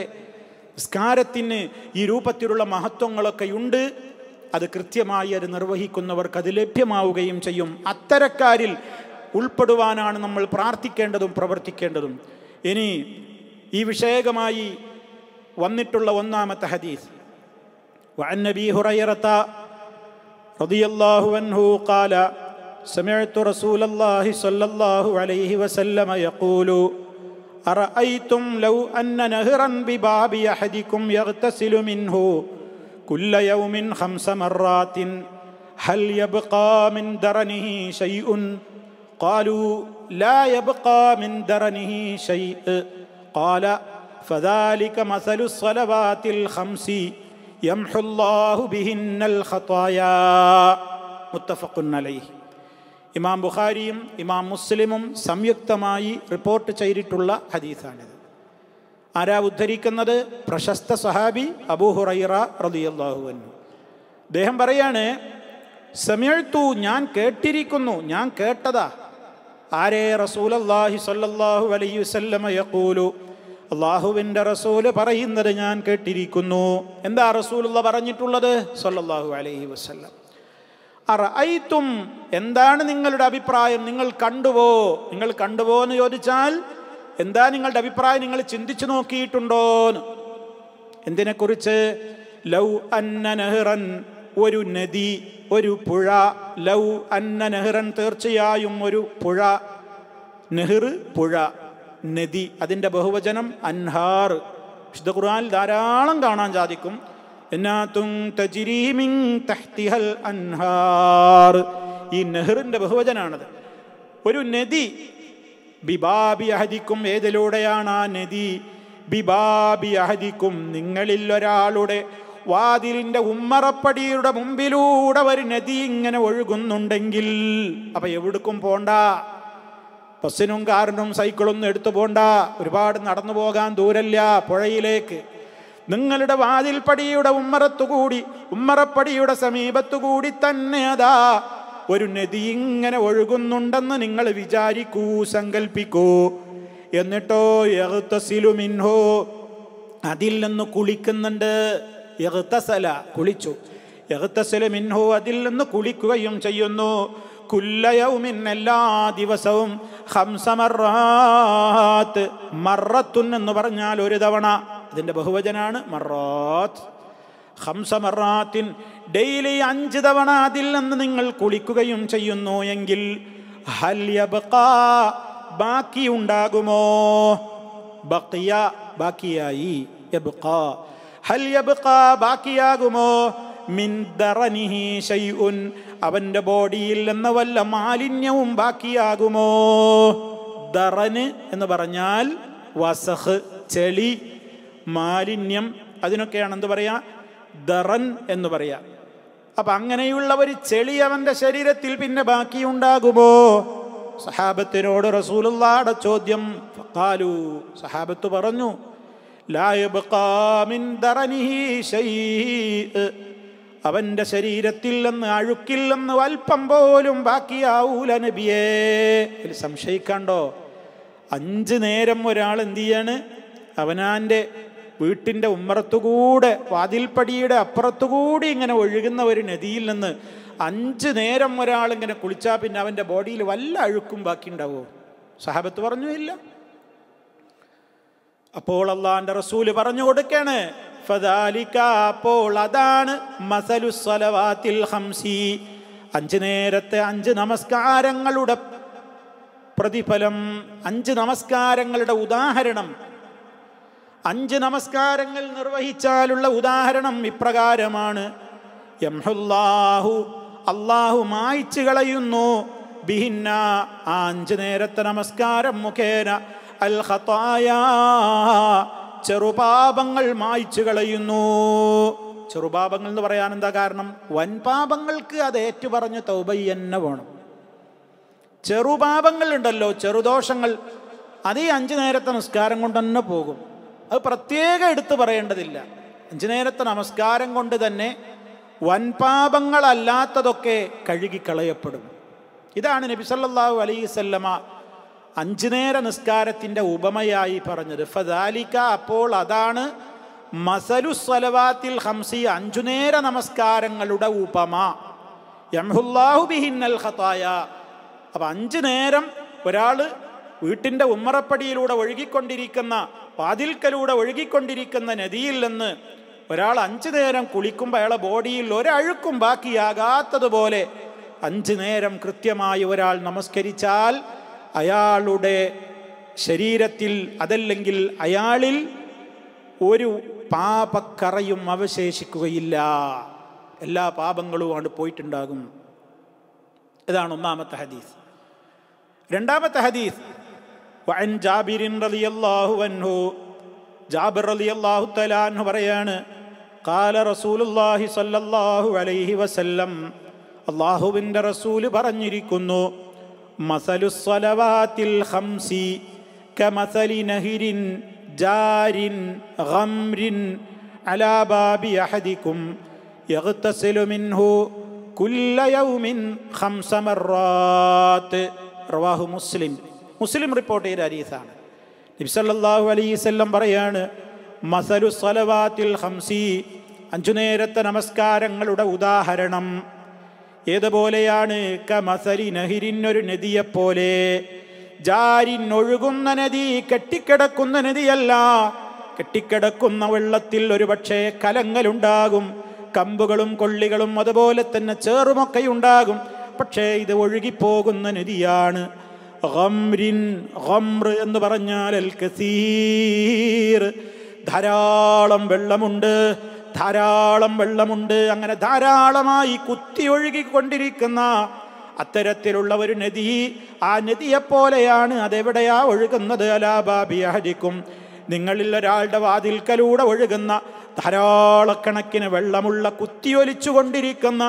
നിസ്കാരത്തിന് ഈ രൂപത്തിലുള്ള മഹത്വങ്ങളൊക്കെ ഉണ്ട് അത് കൃത്യമായി അത് നിർവഹിക്കുന്നവർക്ക് അത് ലഭ്യമാവുകയും ചെയ്യും അത്തരക്കാരിൽ ഉൾപ്പെടുവാനാണ് നമ്മൾ പ്രാർത്ഥിക്കേണ്ടതും പ്രവർത്തിക്കേണ്ടതും ഇനി ഈ വിഷയകമായി വന്നിട്ടുള്ള ഒന്നാമത്തെ ഹദീസ് وعن نبي هريرة رضي الله عنه قال سمعت رسول الله صلى الله عليه وسلم يقول أرأيتم لو أن نهرا بباب أحدكم يغتسل منه كل يوم خمس مرات هل يبقى من درنه شيء قالوا لا يبقى من درنه شيء قال فذلك مثل الصلوات الخمس يمحو الله بهن الخطايا متفق عليه ഇമാം ബുഖാരിയും ഇമാം മുസ്ലിമും സംയുക്തമായി റിപ്പോർട്ട് ചെയ്തിട്ടുള്ള ഹദീസാണിത് ആരാ ഉദ്ധരിക്കുന്നത് പ്രശസ്ത സഹാബി അബൂഹുറൈറ അൻഹു അദ്ദേഹം പറയാണ് സമയത്തു ഞാൻ കേട്ടിരിക്കുന്നു ഞാൻ കേട്ടതാ ആരേ റസൂലല്ലാഹി സല്ലല്ലാഹു അലൈഹി യഖൂലു അള്ളാഹുവിൻ്റെ റസൂല് പറയുന്നത് ഞാൻ കേട്ടിരിക്കുന്നു എന്താ റസൂലുള്ള പറഞ്ഞിട്ടുള്ളത് സല്ലല്ലാഹു അലൈഹി വസ്ല്ലാം അറഅയ്ത്തും എന്താണ് നിങ്ങളുടെ അഭിപ്രായം നിങ്ങൾ കണ്ടുവോ നിങ്ങൾ കണ്ടുവോ എന്ന് ചോദിച്ചാൽ എന്താ നിങ്ങളുടെ അഭിപ്രായം നിങ്ങൾ ചിന്തിച്ചു നോക്കിയിട്ടുണ്ടോ എന്തിനെക്കുറിച്ച് ലൗ അന്ന നെഹ്റൻ ഒരു നദി ഒരു പുഴ ലൗ അന്ന നെഹ്റൻ തീർച്ചയായും ഒരു പുഴ നെഹ്റ് പുഴ നദി അതിൻ്റെ ബഹുവചനം അൻഹാർ വിശുദ്ധ ഖുർആാനിൽ ധാരാളം കാണാൻ സാധിക്കും ഈ നെഹ്റിൻ്റെ ബഹുവചനാണത് ഒരു നദി ബിബാബി അഹദിക്കും ഏതിലൂടെയാണ് ആ നദി ബിബാബി അഹദിക്കും നിങ്ങളിൽ ഒരാളുടെ വാതിലിൻ്റെ ഉമ്മറപ്പടിയുടെ മുമ്പിലൂടെ ഒരു നദി ഇങ്ങനെ ഒഴുകുന്നുണ്ടെങ്കിൽ അപ്പൊ എവിടുക്കും പോണ്ട ബസ്സിനും കാറിനും സൈക്കിളൊന്നും എടുത്തു പോണ്ട ഒരുപാട് നടന്നു പോകാൻ ദൂരല്ല പുഴയിലേക്ക് നിങ്ങളുടെ വാതിൽപ്പടിയുടെ ഉമ്മറത്തുകൂടി ഉമ്മറപ്പടിയുടെ സമീപത്തുകൂടി തന്നെ അതാ ഒരു നദി ഇങ്ങനെ ഒഴുകുന്നുണ്ടെന്ന് നിങ്ങൾ വിചാരിക്കൂ സങ്കൽപ്പിക്കൂ എന്നിട്ടോ മിൻഹോ അതിൽ നിന്ന് കുളിക്കുന്നുണ്ട് യഹ്തസല കുളിച്ചു യഹ്തസല മിൻഹോ അതിൽ നിന്ന് കുളിക്കുകയും ചെയ്യുന്നു കുല്ലയവുമിൻ എല്ലാ ദിവസവും ഹംസമറാത്ത് മറത്തുൻ എന്ന് പറഞ്ഞാൽ ഒരു തവണ അതിൻ്റെ ബഹുവചനാണ് മറാത്ത് ഹംസമറാത്തിൻ ഡെയിലി അഞ്ച് തവണ അതിൽ നിന്ന് നിങ്ങൾ കുളിക്കുകയും ചെയ്യുന്നു എങ്കിൽ ബാക്കി ഉണ്ടാകുമോ ബക്കിയ ബാക്കിയായി ബാക്കിയാകുമോ മിൻ ഷൈഉൻ അവന്റെ ബോഡിയിൽ എന്ന വല്ല മാലിന്യവും ബാക്കിയാകുമോ ദറന് എന്ന് പറഞ്ഞാൽ വസഹ് ചെളി മാലിന്യം അതിനൊക്കെയാണ് എന്ത് പറയാ ദറൻ എന്ന് പറയാ അപ്പൊ അങ്ങനെയുള്ള ഒരു ചെളി അവന്റെ ശരീരത്തിൽ പിന്നെ ബാക്കിയുണ്ടാകുമോ സഹാബത്തിനോട് റസൂലുള്ളാടെ ചോദ്യം ഫഖാലു സഹാബത്ത് പറഞ്ഞു ലായബ് ദറനിഹി അവൻ്റെ ശരീരത്തിൽ നിന്ന് അഴുക്കില്ലെന്ന് അല്പം പോലും ബാക്കിയാവൂല നബിയേ സംശയിക്കാണ്ടോ അഞ്ച് നേരം ഒരാൾ എന്തു ചെയ്യാണ് അവനാൻ്റെ വീട്ടിൻ്റെ ഉമ്മറത്തുകൂടെ വാതിൽപ്പടിയുടെ അപ്പുറത്തുകൂടി ഇങ്ങനെ ഒഴുകുന്ന ഒരു നദിയിൽ നിന്ന് അഞ്ച് നേരം ഒരാൾ ഇങ്ങനെ കുളിച്ചാൽ പിന്നെ അവൻ്റെ ബോഡിയിൽ വല്ല അഴുക്കും ബാക്കി ഉണ്ടാവുമോ സഹാബത്ത് പറഞ്ഞു ഇല്ല അപ്പോൾ അള്ളാഹാൻ്റെ റസൂല് പറഞ്ഞു കൊടുക്കണേ ഫദാലിക്ക അപ്പോൾ അതാണ് മസലു സ്വലവാത്തിൽ ഹംസി അഞ്ച് നേരത്തെ അഞ്ച് നമസ്കാരങ്ങളുടെ പ്രതിഫലം അഞ്ച് നമസ്കാരങ്ങളുടെ ഉദാഹരണം അഞ്ച് നമസ്കാരങ്ങൾ നിർവഹിച്ചാലുള്ള ഉദാഹരണം ഇപ്രകാരമാണ് യംഹുല്ലാഹു അള്ളാഹു മായ്ച്ചു കളയുന്നു ബിഹിന്ന ആ അഞ്ച് നേരത്തെ നമസ്കാരം മുഖേന അൽ ചെറുപാപങ്ങൾ മായ്ച്ചു കളയുന്നു ചെറുപാപങ്ങൾ എന്ന് പറയാൻ എന്താ കാരണം വൻപാപങ്ങൾക്ക് അത് ഏറ്റുപറഞ്ഞ തൗബയ്യന്നെ വേണം ചെറുപാപങ്ങൾ ഉണ്ടല്ലോ ചെറുദോഷങ്ങൾ അതേ അഞ്ചു നേരത്തെ നമസ്കാരം കൊണ്ട് തന്നെ പോകും അത് പ്രത്യേകം എടുത്തു പറയേണ്ടതില്ല അഞ്ചു നേരത്തെ നമസ്കാരം കൊണ്ട് തന്നെ വൻപാപങ്ങളല്ലാത്തതൊക്കെ കഴുകിക്കളയപ്പെടും ഇതാണ് നബിസല്ലാഹു അലൈസല്ലമ്മ അഞ്ചു നേര നിസ്കാരത്തിൻ്റെ ഉപമയായി പറഞ്ഞത് ഫദാലിക്ക അപ്പോൾ അതാണ് മസലു സലവാത്തിൽ ഹംസി അഞ്ചു നേര നമസ്കാരങ്ങളുടെ ഉപമ യംഹുല്ലാഹുബിഹിന്നൽ ഖതായ അപ്പം അഞ്ചു നേരം ഒരാൾ വീട്ടിൻ്റെ ഉമ്മറപ്പടിയിലൂടെ ഒഴുകിക്കൊണ്ടിരിക്കുന്ന വാതിൽക്കലൂടെ ഒഴുകിക്കൊണ്ടിരിക്കുന്ന നദിയിൽ നിന്ന് ഒരാൾ അഞ്ചു നേരം കുളിക്കുമ്പോൾ അയാളെ ബോഡിയിൽ ഒരഴുക്കും ബാക്കിയാകാത്തതുപോലെ അഞ്ചു നേരം കൃത്യമായി ഒരാൾ നമസ്കരിച്ചാൽ അയാളുടെ ശരീരത്തിൽ അതല്ലെങ്കിൽ അയാളിൽ ഒരു പാപക്കറയും അവശേഷിക്കുകയില്ല എല്ലാ പാപങ്ങളുമാണ് പോയിട്ടുണ്ടാകും ഇതാണ് ഒന്നാമത്തെ ഹദീസ് രണ്ടാമത്തെ ഹദീസ് വൻ ജാബിറിൻ റളിയല്ലാഹു അൻഹു ജാബിർ റളിയല്ലാഹു തആല അൻഹു പറയാണ് ഖാല റസൂലുള്ളാഹി സ്വല്ലല്ലാഹു അലൈഹി വസല്ലം അള്ളാഹുവിൻ്റെ റസൂല് പറഞ്ഞിരിക്കുന്നു മുസ്ലിം മുസ്ലിം റിപ്പോർട്ട് ചെയ്ത ഹരീസാണ് നബ്സല്ലാഹു അലൈവല്ലം പറയാണ് മസലു സലവാത്തിൽ ഹംസി അഞ്ചു നേരത്തെ നമസ്കാരങ്ങളുടെ ഉദാഹരണം ഏതുപോലെയാണ് കമസരി നഹിരിൻ ഒരു നദിയെപ്പോലെ ജാരിൻ ഒഴുകുന്ന നദി കെട്ടിക്കിടക്കുന്ന നദിയല്ല കെട്ടിക്കിടക്കുന്ന വെള്ളത്തിൽ ഒരുപക്ഷെ കലങ്ങലുണ്ടാകും കമ്പുകളും കൊള്ളികളും അതുപോലെ തന്നെ ചേറുമൊക്കെ ഉണ്ടാകും പക്ഷേ ഇത് ഒഴുകിപ്പോകുന്ന നദിയാണ് ഗംറിൻ ഗംർ എന്ന് പറഞ്ഞാൽ അൽ കസീർ ധാരാളം വെള്ളമുണ്ട് ധാരാളം വെള്ളമുണ്ട് അങ്ങനെ ധാരാളമായി കുത്തി ഒഴുകിക്കൊണ്ടിരിക്കുന്ന അത്തരത്തിലുള്ള ഒരു നദി ആ നദിയെപ്പോലെയാണ് അതെവിടെയാ ഒഴുകുന്നത് അഹരിക്കും നിങ്ങളിൽ ഒരാളുടെ വാതിൽക്കലൂടെ ഒഴുകുന്ന ധാരാളക്കണക്കിന് വെള്ളമുള്ള കൊണ്ടിരിക്കുന്ന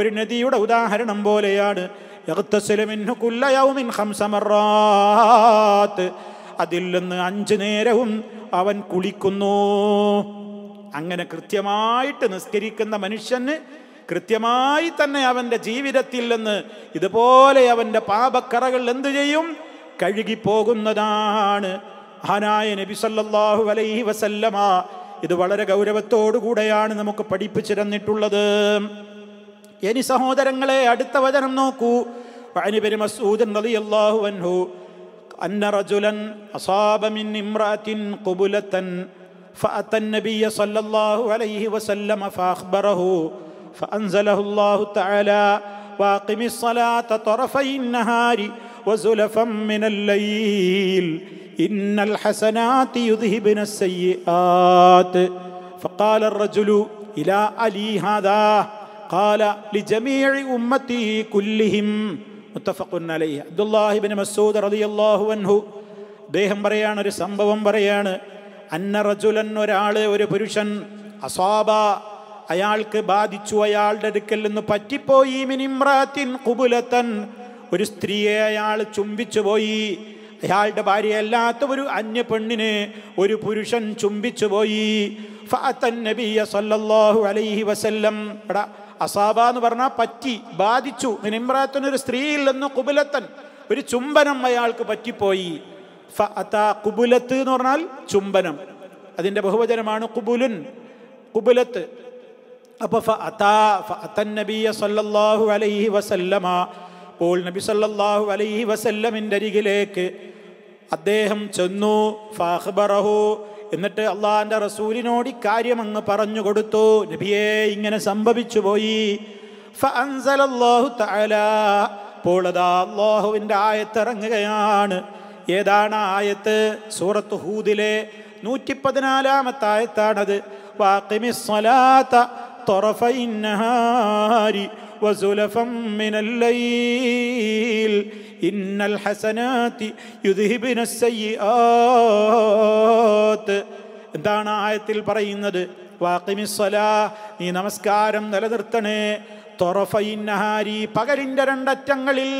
ഒരു നദിയുടെ ഉദാഹരണം പോലെയാണ് അതിൽ നിന്ന് അഞ്ചു നേരവും അവൻ കുളിക്കുന്നു അങ്ങനെ കൃത്യമായിട്ട് നിസ്കരിക്കുന്ന മനുഷ്യന് കൃത്യമായി തന്നെ അവൻ്റെ ജീവിതത്തിൽ നിന്ന് ഇതുപോലെ അവൻ്റെ പാപക്കറകൾ എന്തു ചെയ്യും കഴുകിപ്പോകുന്നതാണ് ഹനായ നബി സല്ലാഹു അലൈഹി വസല്ലമ ഇത് വളരെ ഗൗരവത്തോടുകൂടെയാണ് നമുക്ക് പഠിപ്പിച്ചിരുന്നിട്ടുള്ളത് എനി സഹോദരങ്ങളെ അടുത്ത വചനം നോക്കൂ മസൂദൻ അൻഹു അന്ന റജുലൻ അസാബമിൻ ഇമ്രാത്തിൻ കുബുലത്തൻ فأتى النبي صلى الله عليه وسلم فأخبره فأنزله الله تعالى واقم الصلاة طرفي النهار وزلفا من الليل إن الحسنات يذهبن السيئات فقال الرجل إلى علي هذا قال لجميع أمتي كلهم متفق عليه عبد الله بن مسعود رضي الله عنه بهم പറയാണ് ഒരു സംഭവം പറയാണ് അന്നറജുലൻ ഒരാൾ ഒരു പുരുഷൻ അസാബ അയാൾക്ക് ബാധിച്ചു അയാളുടെ അടുക്കൽ നിന്ന് പറ്റിപ്പോയി മിനിമ്രാത്തിൻ കുബുലത്തൻ ഒരു സ്ത്രീയെ അയാൾ ചുംബിച്ചു പോയി അയാളുടെ ഭാര്യയല്ലാത്ത ഒരു അന്യ പെണ്ണിനെ ഒരു പുരുഷൻ ചുംബിച്ചു പോയി നബിയ സല്ലല്ലാഹു അലൈഹി വസല്ലം എടാ അസാബ എന്ന് പറഞ്ഞാൽ പറ്റി ബാധിച്ചു മിനിമ്രാത്തൻ ഒരു സ്ത്രീയില്ലെന്ന് കുബുലത്തൻ ഒരു ചുംബനം അയാൾക്ക് പറ്റിപ്പോയി കുബുലത്ത് എന്ന് പറഞ്ഞാൽ ചുംബനം അതിൻ്റെ ബഹുവചനമാണ് കുബുലുൻ കുബുലത്ത് അപ്പോൾ സല്ലല്ലാഹു അലൈഹി വസല്ലമ അപ്പോൾ നബി സല്ലല്ലാഹു അലൈഹി വസല്ലമിൻ്റെ അരികിലേക്ക് അദ്ദേഹം ചെന്നു ഫാഹ്ബറഹു എന്നിട്ട് അള്ളാഹിൻ്റെ റസൂലിനോട് ഇക്കാര്യം അങ്ങ് പറഞ്ഞു കൊടുത്തു നബിയെ ഇങ്ങനെ സംഭവിച്ചു പോയി അപ്പോൾ അതാ അള്ളാഹുവിൻ്റെ ആയത്തിറങ്ങുകയാണ് ഏതാണ് ആയത്ത് സൂറത്ത് ഹൂദിലെ നൂറ്റി പതിനാലാമത്തെ ആയത്താണത് എന്താണ് ആയത്തിൽ പറയുന്നത് നീ നമസ്കാരം നിലനിർത്തണേ തൊറഫൈ നഹാരി പകലിൻ്റെ രണ്ടറ്റങ്ങളിൽ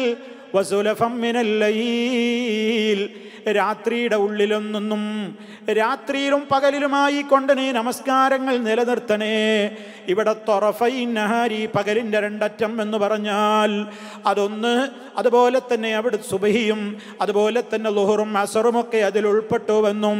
وزلفا من الليل രാത്രിയുടെ ഉള്ളിലൊന്നും രാത്രിയിലും പകലിലുമായി കൊണ്ട് നീ നമസ്കാരങ്ങൾ നിലനിർത്തണേ ഇവിടെ തൊറഫൈനഹാരി പകലിൻ്റെ രണ്ടറ്റം എന്ന് പറഞ്ഞാൽ അതൊന്ന് അതുപോലെ തന്നെ അവിടെ സുബഹിയും അതുപോലെ തന്നെ ലുഹറും അസറുമൊക്കെ അതിൽ ഉൾപ്പെട്ടുവെന്നും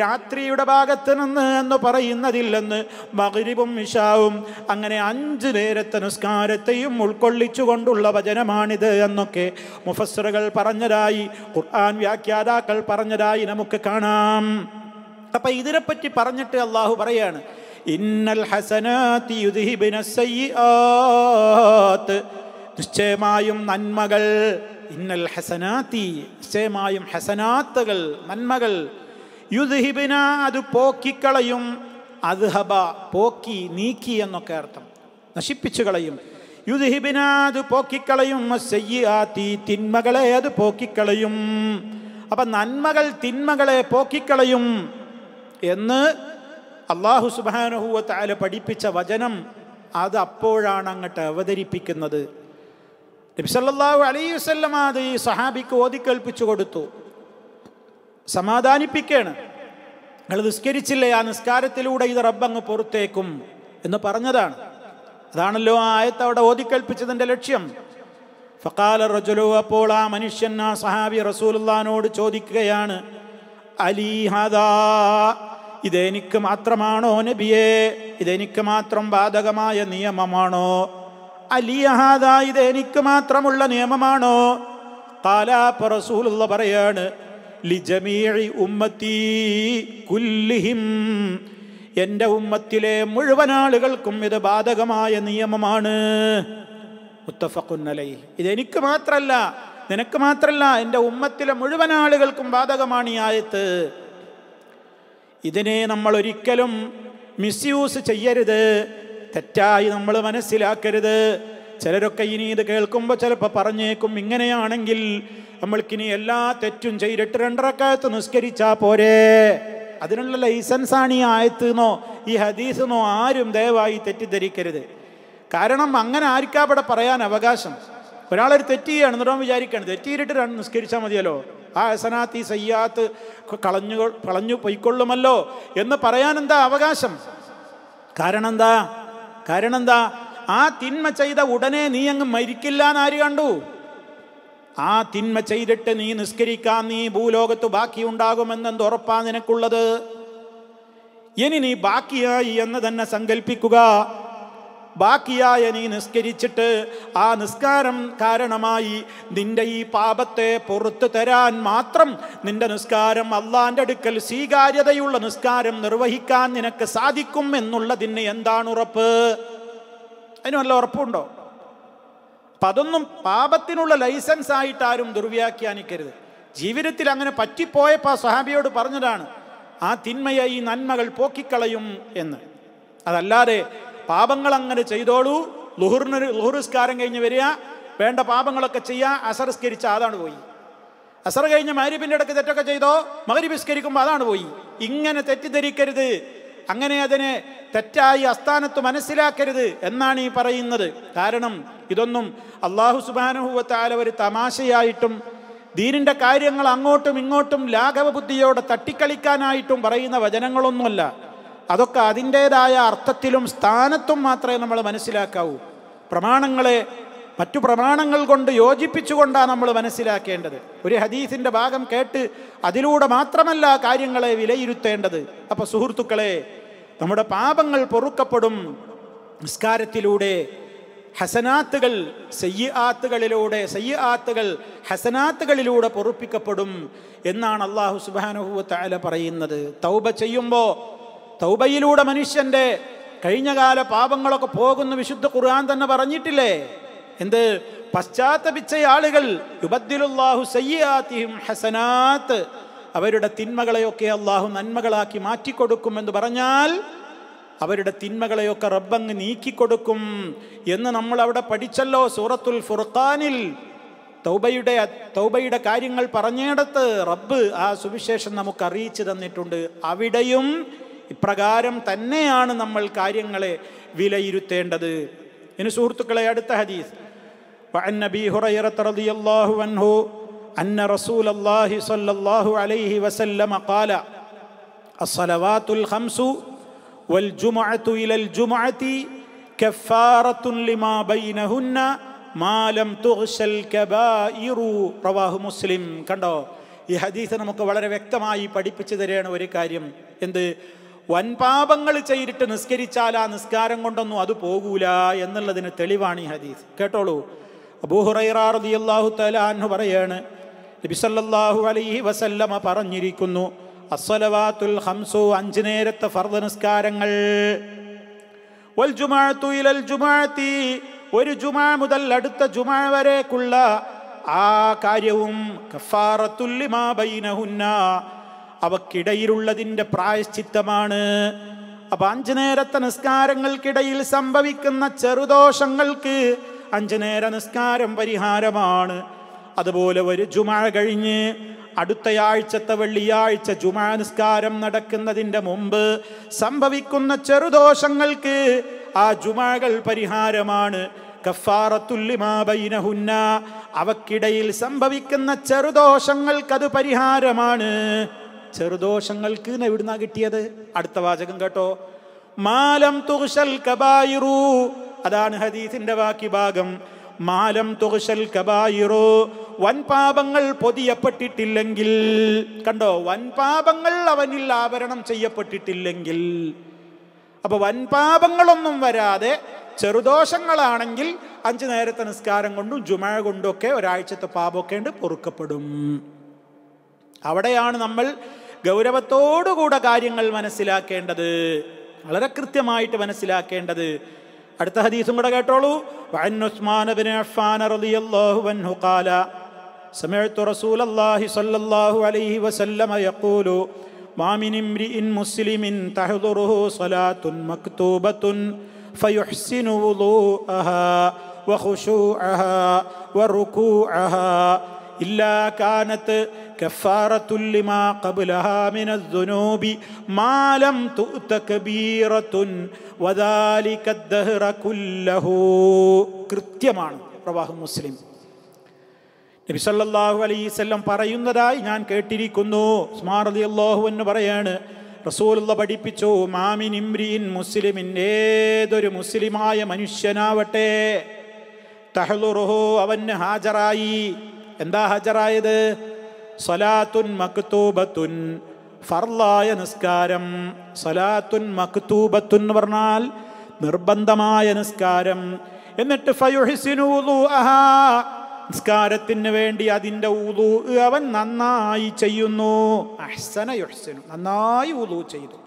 രാത്രിയുടെ ഭാഗത്ത് നിന്ന് എന്ന് പറയുന്നതില്ലെന്ന് മകരിവും ഇഷാവും അങ്ങനെ അഞ്ച് നേരത്തെ നിസ്കാരത്തെയും ഉൾക്കൊള്ളിച്ചുകൊണ്ടുള്ള വചനമാണിത് എന്നൊക്കെ മുഫസ്സറുകൾ പറഞ്ഞതായി ഖുർആൻ വ്യാഖ്യാതാക്കൾ പറഞ്ഞതായി നമുക്ക് കാണാം അപ്പൊ ഇതിനെപ്പറ്റി പറഞ്ഞിട്ട് അള്ളാഹു പറയാണ് ഇന്നൽ ഹസനാത്തി നിശ്ചയമായും നന്മകൾ ഇന്നൽ ഹസനാത്തി നിശ്ചയമായും ഹസനാത്തകൾ നന്മകൾ യുദ്ധിബിന അത് പോക്കിക്കളയും അദ്ഹബ പോക്കി നീക്കി എന്നൊക്കെ അർത്ഥം നശിപ്പിച്ചു കളയും യുദ്ഹിബിന അത് പോക്കിക്കളയും സയ്യാത്തി തിന്മകളെ അത് പോക്കിക്കളയും അപ്പം നന്മകൾ തിന്മകളെ പോക്കിക്കളയും എന്ന് അള്ളാഹു സുബാനുഹൂവത്താല് പഠിപ്പിച്ച വചനം അത് അപ്പോഴാണ് അങ്ങോട്ട് അവതരിപ്പിക്കുന്നത് നബിസല്ലാഹു അലൈവല്ലം അത് ഈ സഹാബിക്ക് ഓതിക്കേൽപ്പിച്ചു കൊടുത്തു സമാധാനിപ്പിക്കുകയാണ് നിങ്ങൾ നിസ്കരിച്ചില്ലേ ആ നിസ്കാരത്തിലൂടെ ഇത് റബ്ബങ്ങ് പുറത്തേക്കും എന്ന് പറഞ്ഞതാണ് അതാണല്ലോ ആ ആയത്ത് അവിടെ ഓതിക്കൽപ്പിച്ചതിൻ്റെ ലക്ഷ്യം ഫക്കാല റജുലു അപ്പോൾ ആ മനുഷ്യൻ ആ സഹാബി റസൂലുല്ലാനോട് ചോദിക്കുകയാണ് അലീഹദാ ഇതെനിക്ക് മാത്രമാണോ നബിയേ ഇതെനിക്ക് മാത്രം ബാധകമായ നിയമമാണോ അലിയഹാദ ഇതെനിക്ക് മാത്രമുള്ള നിയമമാണോ കാലാപ്പ റസൂലുള്ള പറയാണ് ലിജമീഴി ഉമ്മത്തി കുല്ലിഹിം എൻ്റെ ഉമ്മത്തിലെ മുഴുവൻ ആളുകൾക്കും ഇത് ബാധകമായ നിയമമാണ് മുത്തഫക്കുന്നലൈ ഇതെനിക്ക് മാത്രല്ല നിനക്ക് മാത്രമല്ല എൻ്റെ ഉമ്മത്തിലെ മുഴുവൻ ആളുകൾക്കും ബാധകമാണ് ഈ ആയത്ത് ഇതിനെ നമ്മൾ ഒരിക്കലും മിസ്യൂസ് ചെയ്യരുത് തെറ്റായി നമ്മൾ മനസ്സിലാക്കരുത് ചിലരൊക്കെ ഇനി ഇത് കേൾക്കുമ്പോൾ ചിലപ്പോൾ പറഞ്ഞേക്കും ഇങ്ങനെയാണെങ്കിൽ നമ്മൾക്കിനി എല്ലാ തെറ്റും ചെയ്തിട്ട് രണ്ടരക്കാലത്ത് നിസ്കരിച്ചാൽ പോരേ അതിനുള്ള ലൈസൻസാണ് ഈ ആയത്തെന്നോ ഈ ഹദീസെന്നോ ആരും ദയവായി തെറ്റിദ്ധരിക്കരുത് കാരണം അങ്ങനെ ആർക്കാ അവിടെ പറയാൻ അവകാശം ഒരാളൊരു തെറ്റ് ചെയ്യുകയാണ് എന്നിട്ടോ വിചാരിക്കുകയാണ് തെറ്റിയിട്ട് രണ്ട് നിസ്കരിച്ചാൽ മതിയല്ലോ ആ അസനാത്തി സയ്യാത്ത് കളഞ്ഞു കളഞ്ഞു പൊയ്ക്കൊള്ളുമല്ലോ എന്ന് പറയാൻ എന്താ അവകാശം കാരണം എന്താ കാരണം എന്താ ആ തിന്മ ചെയ്ത ഉടനെ നീ അങ്ങ് മരിക്കില്ല എന്നാര് കണ്ടു ആ തിന്മ ചെയ്തിട്ട് നീ നിസ്കരിക്കാൻ നീ ഭൂലോകത്ത് ബാക്കിയുണ്ടാകുമെന്നെന്ത് ഉറപ്പാ നിനക്കുള്ളത് ഇനി നീ ബാക്കിയായി എന്ന് തന്നെ സങ്കല്പിക്കുക ബാക്കിയായ നീ നിസ്കരിച്ചിട്ട് ആ നിസ്കാരം കാരണമായി നിന്റെ ഈ പാപത്തെ പുറത്തു തരാൻ മാത്രം നിന്റെ നിസ്കാരം അള്ളാന്റെ അടുക്കൽ സ്വീകാര്യതയുള്ള നിസ്കാരം നിർവഹിക്കാൻ നിനക്ക് സാധിക്കും എന്നുള്ളതിന് എന്താണ് ഉറപ്പ് അതിന് വല്ല ഉറപ്പുണ്ടോ അപ്പം അതൊന്നും പാപത്തിനുള്ള ലൈസൻസ് ആയിട്ട് ആരും ദുർവ്യാഖ്യാനിക്കരുത് ജീവിതത്തിൽ അങ്ങനെ പറ്റിപ്പോയപ്പോൾ ആ സഹാബിയോട് പറഞ്ഞതാണ് ആ തിന്മയെ ഈ നന്മകൾ പോക്കിക്കളയും എന്ന് അതല്ലാതെ പാപങ്ങൾ അങ്ങനെ ചെയ്തോളൂ ലുഹുറിന് ലുഹുറിസ്കാരം കഴിഞ്ഞ് വരിക വേണ്ട പാപങ്ങളൊക്കെ ചെയ്യുക അസർസ്കരിച്ച അതാണ് പോയി അസർ കഴിഞ്ഞ് മഹരിബിൻ്റെ ഇടയ്ക്ക് തെറ്റൊക്കെ ചെയ്തോ മഹരിബിസ്കരിക്കുമ്പോൾ അതാണ് പോയി ഇങ്ങനെ തെറ്റിദ്ധരിക്കരുത് അങ്ങനെ അതിനെ തെറ്റായി അസ്ഥാനത്ത് മനസ്സിലാക്കരുത് എന്നാണ് ഈ പറയുന്നത് കാരണം ഇതൊന്നും അള്ളാഹു സുബാനുഭൂവത്താല ഒരു തമാശയായിട്ടും ദീനിൻ്റെ കാര്യങ്ങൾ അങ്ങോട്ടും ഇങ്ങോട്ടും ലാഘവ ബുദ്ധിയോടെ തട്ടിക്കളിക്കാനായിട്ടും പറയുന്ന വചനങ്ങളൊന്നുമല്ല അതൊക്കെ അതിൻ്റേതായ അർത്ഥത്തിലും സ്ഥാനത്തും മാത്രമേ നമ്മൾ മനസ്സിലാക്കാവൂ പ്രമാണങ്ങളെ മറ്റു പ്രമാണങ്ങൾ കൊണ്ട് യോജിപ്പിച്ചുകൊണ്ടാണ് നമ്മൾ മനസ്സിലാക്കേണ്ടത് ഒരു ഹദീസിൻ്റെ ഭാഗം കേട്ട് അതിലൂടെ മാത്രമല്ല കാര്യങ്ങളെ വിലയിരുത്തേണ്ടത് അപ്പോൾ സുഹൃത്തുക്കളെ നമ്മുടെ പാപങ്ങൾ പൊറുക്കപ്പെടും നിസ്കാരത്തിലൂടെ ഹസനാത്തുകൾ സയ്യാത്തുകളിലൂടെ സയ്യാത്തുകൾ ഹസനാത്തുകളിലൂടെ പൊറുപ്പിക്കപ്പെടും എന്നാണ് അള്ളാഹു സുബാനുഹുവ താല പറയുന്നത് തൗബ ചെയ്യുമ്പോൾ തൗബയിലൂടെ മനുഷ്യൻ്റെ കഴിഞ്ഞകാല പാപങ്ങളൊക്കെ പോകുന്ന വിശുദ്ധ ഖുർആൻ തന്നെ പറഞ്ഞിട്ടില്ലേ എന്ത് പശ്ചാത്തപിച്ച ആളുകൾ യുബദ്ദിലുല്ലാഹു സയ്യാത്തിയും ഹസനാത്ത് അവരുടെ തിന്മകളെയൊക്കെ അള്ളാഹു നന്മകളാക്കി മാറ്റിക്കൊടുക്കുമെന്ന് പറഞ്ഞാൽ അവരുടെ തിന്മകളെയൊക്കെ റബ്ബങ്ങ് നീക്കിക്കൊടുക്കും എന്ന് നമ്മൾ അവിടെ പഠിച്ചല്ലോ സൂറത്തുൽ ഫുർഖാനിൽ തൗബയുടെ തൗബയുടെ കാര്യങ്ങൾ പറഞ്ഞിടത്ത് റബ്ബ് ആ സുവിശേഷം നമുക്ക് അറിയിച്ചു തന്നിട്ടുണ്ട് അവിടെയും ഇപ്രകാരം തന്നെയാണ് നമ്മൾ കാര്യങ്ങളെ വിലയിരുത്തേണ്ടത് ഇനി സുഹൃത്തുക്കളെ അടുത്ത ഹദീസ് وعن ابي هريره رضي الله عنه ان رسول الله صلى الله عليه وسلم قال الصلوات الخمس والجمعة കണ്ടോ ഈ ഹദീസ് നമുക്ക് വളരെ വ്യക്തമായി പഠിപ്പിച്ചു തരികയാണ് ഒരു കാര്യം എന്ത് വൻപാപങ്ങൾ ചെയ്തിട്ട് നിസ്കരിച്ചാൽ ആ നിസ്കാരം കൊണ്ടൊന്നും അത് പോകൂല എന്നുള്ളതിന് തെളിവാണ് ഈ ഹദീസ് കേട്ടോളൂ അബൂഹുറൈറാറുദിയല്ലാഹു തലാഹു പറയാണ് നബിസല്ലാഹു അലൈഹി വസല്ലമ പറഞ്ഞിരിക്കുന്നു അസ്വലവാത്തുൽ ഹംസു അഞ്ച് നേരത്തെ ഫർദ് നിസ്കാരങ്ങൾ ഒരു ജുമാ മുതൽ അടുത്ത ജുമാ വരേക്കുള്ള ആ കാര്യവും അവക്കിടയിലുള്ളതിൻ്റെ പ്രായശ്ചിത്തമാണ് അപ്പൊ അഞ്ചു നേരത്തെ നിസ്കാരങ്ങൾക്കിടയിൽ സംഭവിക്കുന്ന ചെറുദോഷങ്ങൾക്ക് അഞ്ചു നേര നിസ്കാരം പരിഹാരമാണ് അതുപോലെ ഒരു ജുമാ കഴിഞ്ഞ് അടുത്തയാഴ്ചത്തെ വെള്ളിയാഴ്ച ജുമാനുസ്കാരം നടക്കുന്നതിൻ്റെ മുമ്പ് സംഭവിക്കുന്ന ചെറുദോഷങ്ങൾക്ക് ആ ജുമാകൾ പരിഹാരമാണ് കഫാറത്തുല്ലിമാബൈനഹുന്ന അവക്കിടയിൽ സംഭവിക്കുന്ന ചെറുദോഷങ്ങൾക്കത് പരിഹാരമാണ് ചെറുദോഷങ്ങൾക്ക് എവിടുന്നാ കിട്ടിയത് അടുത്ത വാചകം കേട്ടോ മാലം തുഷൽ കബായിറു അതാണ് ഹദീസിന്റെ ബാക്കി ഭാഗം മാലം തുകശൽ കബായിറോ വൻപാപങ്ങൾ പൊതിയപ്പെട്ടിട്ടില്ലെങ്കിൽ കണ്ടോ വൻപാപങ്ങൾ അവനിൽ ആവരണം ചെയ്യപ്പെട്ടിട്ടില്ലെങ്കിൽ അപ്പോൾ വൻപാപങ്ങളൊന്നും വരാതെ ചെറുദോഷങ്ങളാണെങ്കിൽ അഞ്ചു നേരത്തെ നിസ്കാരം കൊണ്ടും ജുമഴ കൊണ്ടൊക്കെ ഒരാഴ്ചത്തെ പാപമൊക്കെ ഉണ്ട് പൊറുക്കപ്പെടും അവിടെയാണ് നമ്മൾ ഗൗരവത്തോടുകൂടെ കാര്യങ്ങൾ മനസ്സിലാക്കേണ്ടത് വളരെ കൃത്യമായിട്ട് മനസ്സിലാക്കേണ്ടത് അടുത്ത ഹദീസും കൂടെ കേട്ടോളൂ سمعت رسول الله صلى الله عليه وسلم يقول ما من امرئ مسلم تحضره صلاة مكتوبة فيحسن وضوءها وخشوعها وركوعها മാലം കൃത്യമാണ് മുസ്ലിം നബി സല്ലല്ലാഹു അലൈഹി പറയുന്നതായി ഞാൻ കേട്ടിരിക്കുന്നു ഉസ്മാൻ റളിയല്ലാഹു എന്ന് പറയാണ് റസൂലുള്ള പഠിപ്പിച്ചു മാമിൻ ഇമ്രീൻ മുസ്ലിമിൻ ഏതൊരു മുസ്ലിമായ മനുഷ്യനാവട്ടെ തഹ്ലുറുഹു അവന് ഹാജറായി എന്താ ഹാജറായത് സലാത്തുൻ മക്തൂബത്തുൻ ഫർലായ നിസ്കാരം സലാത്തുൻ മക്തൂബത്തുൻ എന്ന് പറഞ്ഞാൽ നിർബന്ധമായ നിസ്കാരം എന്നിട്ട് നിസ്കാരത്തിന് വേണ്ടി അതിൻ്റെ ഊതു അവൻ നന്നായി ചെയ്യുന്നു അഹ്സന നന്നായി ഊതു ചെയ്തു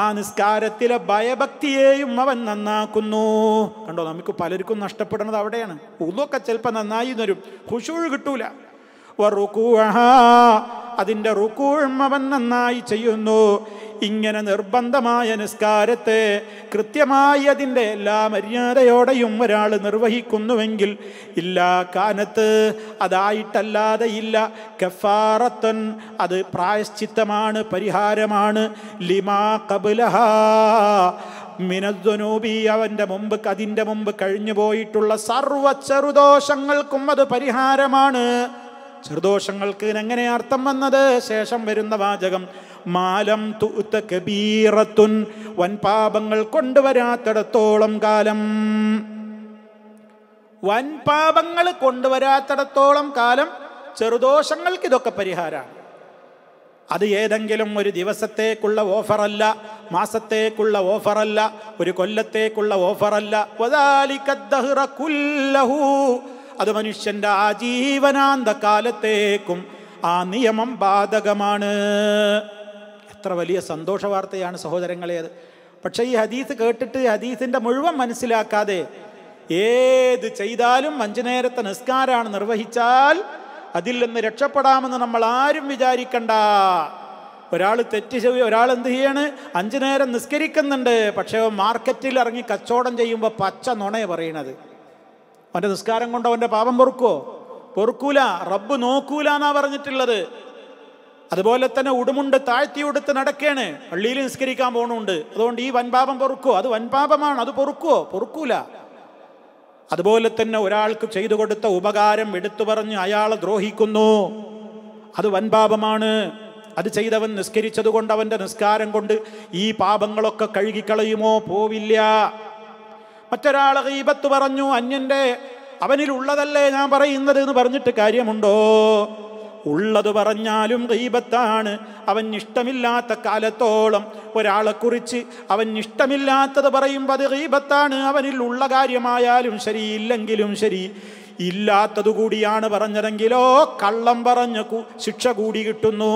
ആ നിസ്കാരത്തിലെ ഭയഭക്തിയെയും അവൻ നന്നാക്കുന്നു കണ്ടോ നമുക്ക് പലർക്കും നഷ്ടപ്പെടുന്നത് അവിടെയാണ് ഉള്ളൊക്കെ ചിലപ്പോൾ നന്നായി തരും ഹുഷൂഴ് കിട്ടൂല അതിൻ്റെ റുക്കൂഴും അവൻ നന്നായി ചെയ്യുന്നു ഇങ്ങനെ നിർബന്ധമായ നിസ്കാരത്തെ കൃത്യമായി അതിൻ്റെ എല്ലാ മര്യാദയോടെയും ഒരാൾ നിർവഹിക്കുന്നുവെങ്കിൽ ഇല്ല കാനത്ത് അതായിട്ടല്ലാതെ ഇല്ല കഫാറത്തൻ അത് പ്രായശ്ചിത്തമാണ് പരിഹാരമാണ് ലിമാ കബുലഹ മിനദ്വനൂബി അവൻ്റെ മുമ്പ് അതിൻ്റെ മുമ്പ് കഴിഞ്ഞു പോയിട്ടുള്ള സർവ ചെറുദോഷങ്ങൾക്കും അത് പരിഹാരമാണ് ചെറുദോഷങ്ങൾക്ക് എങ്ങനെ അർത്ഥം വന്നത് ശേഷം വരുന്ന വാചകം മാലം തൂത്ത കബീറത്തുൻ വൻ പാപങ്ങൾ കൊണ്ടുവരാത്തിടത്തോളം കാലം വൻ പാപങ്ങൾ കൊണ്ടുവരാത്തിടത്തോളം കാലം ചെറുദോഷങ്ങൾക്ക് ഇതൊക്കെ പരിഹാരമാണ് അത് ഏതെങ്കിലും ഒരു ദിവസത്തേക്കുള്ള ഓഫറല്ല മാസത്തേക്കുള്ള ഓഫറല്ല ഒരു കൊല്ലത്തേക്കുള്ള ഓഫറല്ല അത് മനുഷ്യൻ്റെ ആജീവനാന്ത കാലത്തേക്കും ആ നിയമം ബാധകമാണ് എത്ര വലിയ സന്തോഷ വാർത്തയാണ് സഹോദരങ്ങളെ അത് പക്ഷേ ഈ ഹദീസ് കേട്ടിട്ട് ഹദീസിൻ്റെ മുഴുവൻ മനസ്സിലാക്കാതെ ഏത് ചെയ്താലും അഞ്ചു നേരത്തെ നിസ്കാരമാണ് നിർവഹിച്ചാൽ അതിൽ നിന്ന് രക്ഷപ്പെടാമെന്ന് നമ്മൾ ആരും വിചാരിക്കണ്ട ഒരാൾ തെറ്റ് ചെയ്യും ഒരാൾ എന്ത് ചെയ്യാണ് അഞ്ചു നേരം നിസ്കരിക്കുന്നുണ്ട് പക്ഷേ മാർക്കറ്റിൽ ഇറങ്ങി കച്ചവടം ചെയ്യുമ്പോൾ പച്ച നുണയെ പറയണത് അവൻ്റെ നിസ്കാരം കൊണ്ട് അവൻ്റെ പാപം പൊറുക്കോ പൊറുക്കൂല റബ്ബ് നോക്കൂല എന്നാ പറഞ്ഞിട്ടുള്ളത് അതുപോലെ തന്നെ ഉടുമുണ്ട് താഴ്ത്തി ഉടുത്ത് നടക്കേണ് പള്ളിയിൽ നിസ്കരിക്കാൻ പോകണുണ്ട് അതുകൊണ്ട് ഈ വൻപാപം പൊറുക്കോ അത് വൻപാപമാണ് അത് പൊറുക്കുവോ പൊറുക്കൂല അതുപോലെ തന്നെ ഒരാൾക്ക് ചെയ്തു കൊടുത്ത ഉപകാരം എടുത്തു പറഞ്ഞ് അയാളെ ദ്രോഹിക്കുന്നു അത് വൻപാപമാണ് അത് ചെയ്തവൻ നിസ്കരിച്ചതുകൊണ്ട് അവൻ്റെ നിസ്കാരം കൊണ്ട് ഈ പാപങ്ങളൊക്കെ കഴുകിക്കളയുമോ പോവില്ല മറ്റൊരാൾ ഗീബത്ത് പറഞ്ഞു അന്യൻ്റെ അവനിലുള്ളതല്ലേ ഞാൻ പറയുന്നത് എന്ന് പറഞ്ഞിട്ട് കാര്യമുണ്ടോ ഉള്ളത് പറഞ്ഞാലും ഗൈബത്താണ് അവൻ ഇഷ്ടമില്ലാത്ത കാലത്തോളം ഒരാളെക്കുറിച്ച് അവൻ ഇഷ്ടമില്ലാത്തത് പറയുമ്പോൾ അത് ഗൈബത്താണ് അവനിൽ ഉള്ള കാര്യമായാലും ശരി ഇല്ലെങ്കിലും ശരി കൂടിയാണ് പറഞ്ഞതെങ്കിലോ കള്ളം പറഞ്ഞ ശിക്ഷ കൂടി കിട്ടുന്നു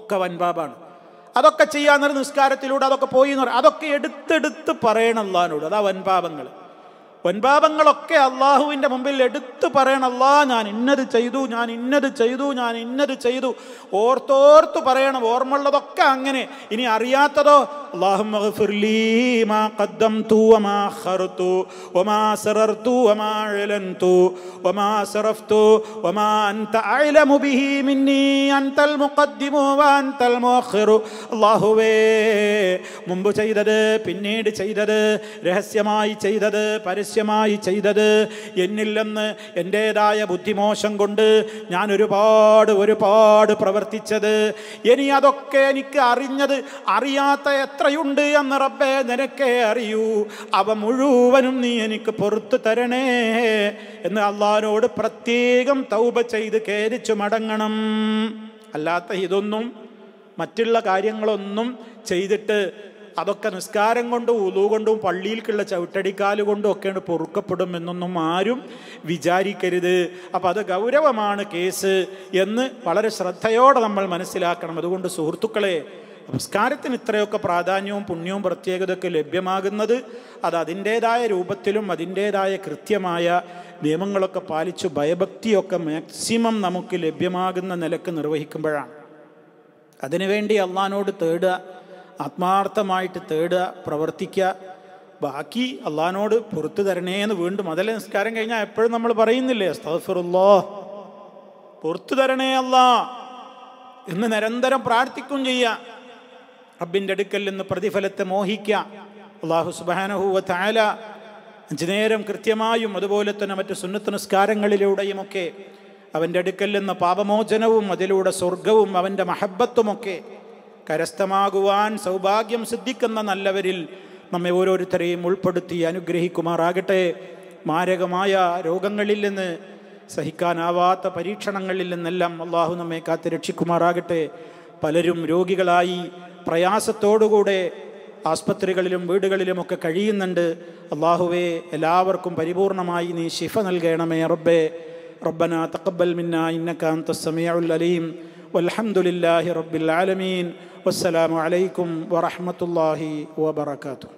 ഒക്കെ വൻപാപാണ് അതൊക്കെ ചെയ്യാന്നൊരു നിസ്കാരത്തിലൂടെ അതൊക്കെ പോയി എന്ന് പറയാം അതൊക്കെ എടുത്തെടുത്ത് പറയണം അള്ളഹാനോട് അതാ വൻപാപങ്ങൾ വൻപാപങ്ങളൊക്കെ അള്ളാഹുവിൻ്റെ മുമ്പിൽ എടുത്തു പറയണല്ലാ ഞാൻ ഇന്നത് ചെയ്തു ഞാൻ ഇന്നത് ചെയ്തു ഞാൻ ഇന്നത് ചെയ്തു ഓർത്തോർത്ത് പറയണം ഓർമ്മ ഉള്ളതൊക്കെ അങ്ങനെ ഇനി അറിയാത്തതോ اللهم اغفر لي ما قدمت وما أخرت وما سررت وما أعلنت وما سرفت وما أنت أعلم به مني أنت المقدم وأنت المؤخر അള്ളാഹുവേ മുമ്പ് ചെയ്തത് പിന്നീട് ചെയ്തത് രഹസ്യമായി ചെയ്തത് പരസ്യമായി ചെയ്തത് എന്നില്ലെന്ന് എൻ്റേതായ ബുദ്ധിമോശം കൊണ്ട് ഞാൻ ഒരുപാട് ഒരുപാട് പ്രവർത്തിച്ചത് ഇനി അതൊക്കെ എനിക്ക് അറിഞ്ഞത് അറിയാത്ത എത്രയുണ്ട് എന്ന് റബ്ബേ നിനക്കേ അറിയൂ അവ മുഴുവനും നീ എനിക്ക് പുറത്തു തരണേ എന്ന് അള്ളാഹിനോട് പ്രത്യേകം തൗബ ചെയ്ത് കേരിച്ചു മടങ്ങണം അല്ലാത്ത ഇതൊന്നും മറ്റുള്ള കാര്യങ്ങളൊന്നും ചെയ്തിട്ട് അതൊക്കെ നിസ്കാരം കൊണ്ടും ഉലു കൊണ്ടും പള്ളിയിൽക്കുള്ള ചവിട്ടടിക്കാല് കൊണ്ടും ഒക്കെയാണ് പൊറുക്കപ്പെടും എന്നൊന്നും ആരും വിചാരിക്കരുത് അപ്പോൾ അത് ഗൗരവമാണ് കേസ് എന്ന് വളരെ ശ്രദ്ധയോടെ നമ്മൾ മനസ്സിലാക്കണം അതുകൊണ്ട് സുഹൃത്തുക്കളെ നമസ്കാരത്തിന് ഇത്രയൊക്കെ പ്രാധാന്യവും പുണ്യവും പ്രത്യേകതയൊക്കെ ലഭ്യമാകുന്നത് അത് അതിൻ്റേതായ രൂപത്തിലും അതിൻ്റേതായ കൃത്യമായ നിയമങ്ങളൊക്കെ പാലിച്ചു ഭയഭക്തിയൊക്കെ മാക്സിമം നമുക്ക് ലഭ്യമാകുന്ന നിലക്ക് നിർവഹിക്കുമ്പോഴാണ് അതിനുവേണ്ടി അള്ളഹാനോട് തേടുക ആത്മാർത്ഥമായിട്ട് തേടുക പ്രവർത്തിക്കുക ബാക്കി അള്ളഹാനോട് പുറത്തു തരണേന്ന് വീണ്ടും അതല്ല നിസ്കാരം കഴിഞ്ഞാൽ എപ്പോഴും നമ്മൾ പറയുന്നില്ലേ സ്തഫറുല്ലോ പുറത്തു തരണേ അല്ല എന്ന് നിരന്തരം പ്രാർത്ഥിക്കും ചെയ്യുക റബ്ബിൻ്റെ അടുക്കൽ നിന്ന് പ്രതിഫലത്തെ മോഹിക്കുക അള്ളാഹു സുബാനഹുവ താല അഞ്ചു നേരം കൃത്യമായും അതുപോലെ തന്നെ മറ്റ് സുന്നത്ത് അവൻ്റെ അടുക്കൽ നിന്ന് പാപമോചനവും അതിലൂടെ സ്വർഗവും അവൻ്റെ മഹബത്തുമൊക്കെ കരസ്ഥമാകുവാൻ സൗഭാഗ്യം സിദ്ധിക്കുന്ന നല്ലവരിൽ നമ്മെ ഓരോരുത്തരെയും ഉൾപ്പെടുത്തി അനുഗ്രഹിക്കുമാറാകട്ടെ മാരകമായ രോഗങ്ങളിൽ നിന്ന് സഹിക്കാനാവാത്ത പരീക്ഷണങ്ങളിൽ നിന്നെല്ലാം അള്ളാഹു നമ്മെ കാത്തുരക്ഷിക്കുമാറാകട്ടെ പലരും രോഗികളായി പ്രയാസത്തോടുകൂടെ ആസ്പത്രികളിലും വീടുകളിലുമൊക്കെ കഴിയുന്നുണ്ട് അള്ളാഹുവെ എല്ലാവർക്കും പരിപൂർണമായി നീ ശിഫ നൽകണമേ റബ്ബേ റബ്ബന തക്കബൽ മിന്ന ഇന്നക്കാൻ തസ്സമിയുല്ലലീം വലഹമുല്ലാഹി റബ്ബിൽ ആലമീൻ വസ്സലാമലൈക്കും വറഹമത്തല്ലാഹി വാബർക്കാത്തു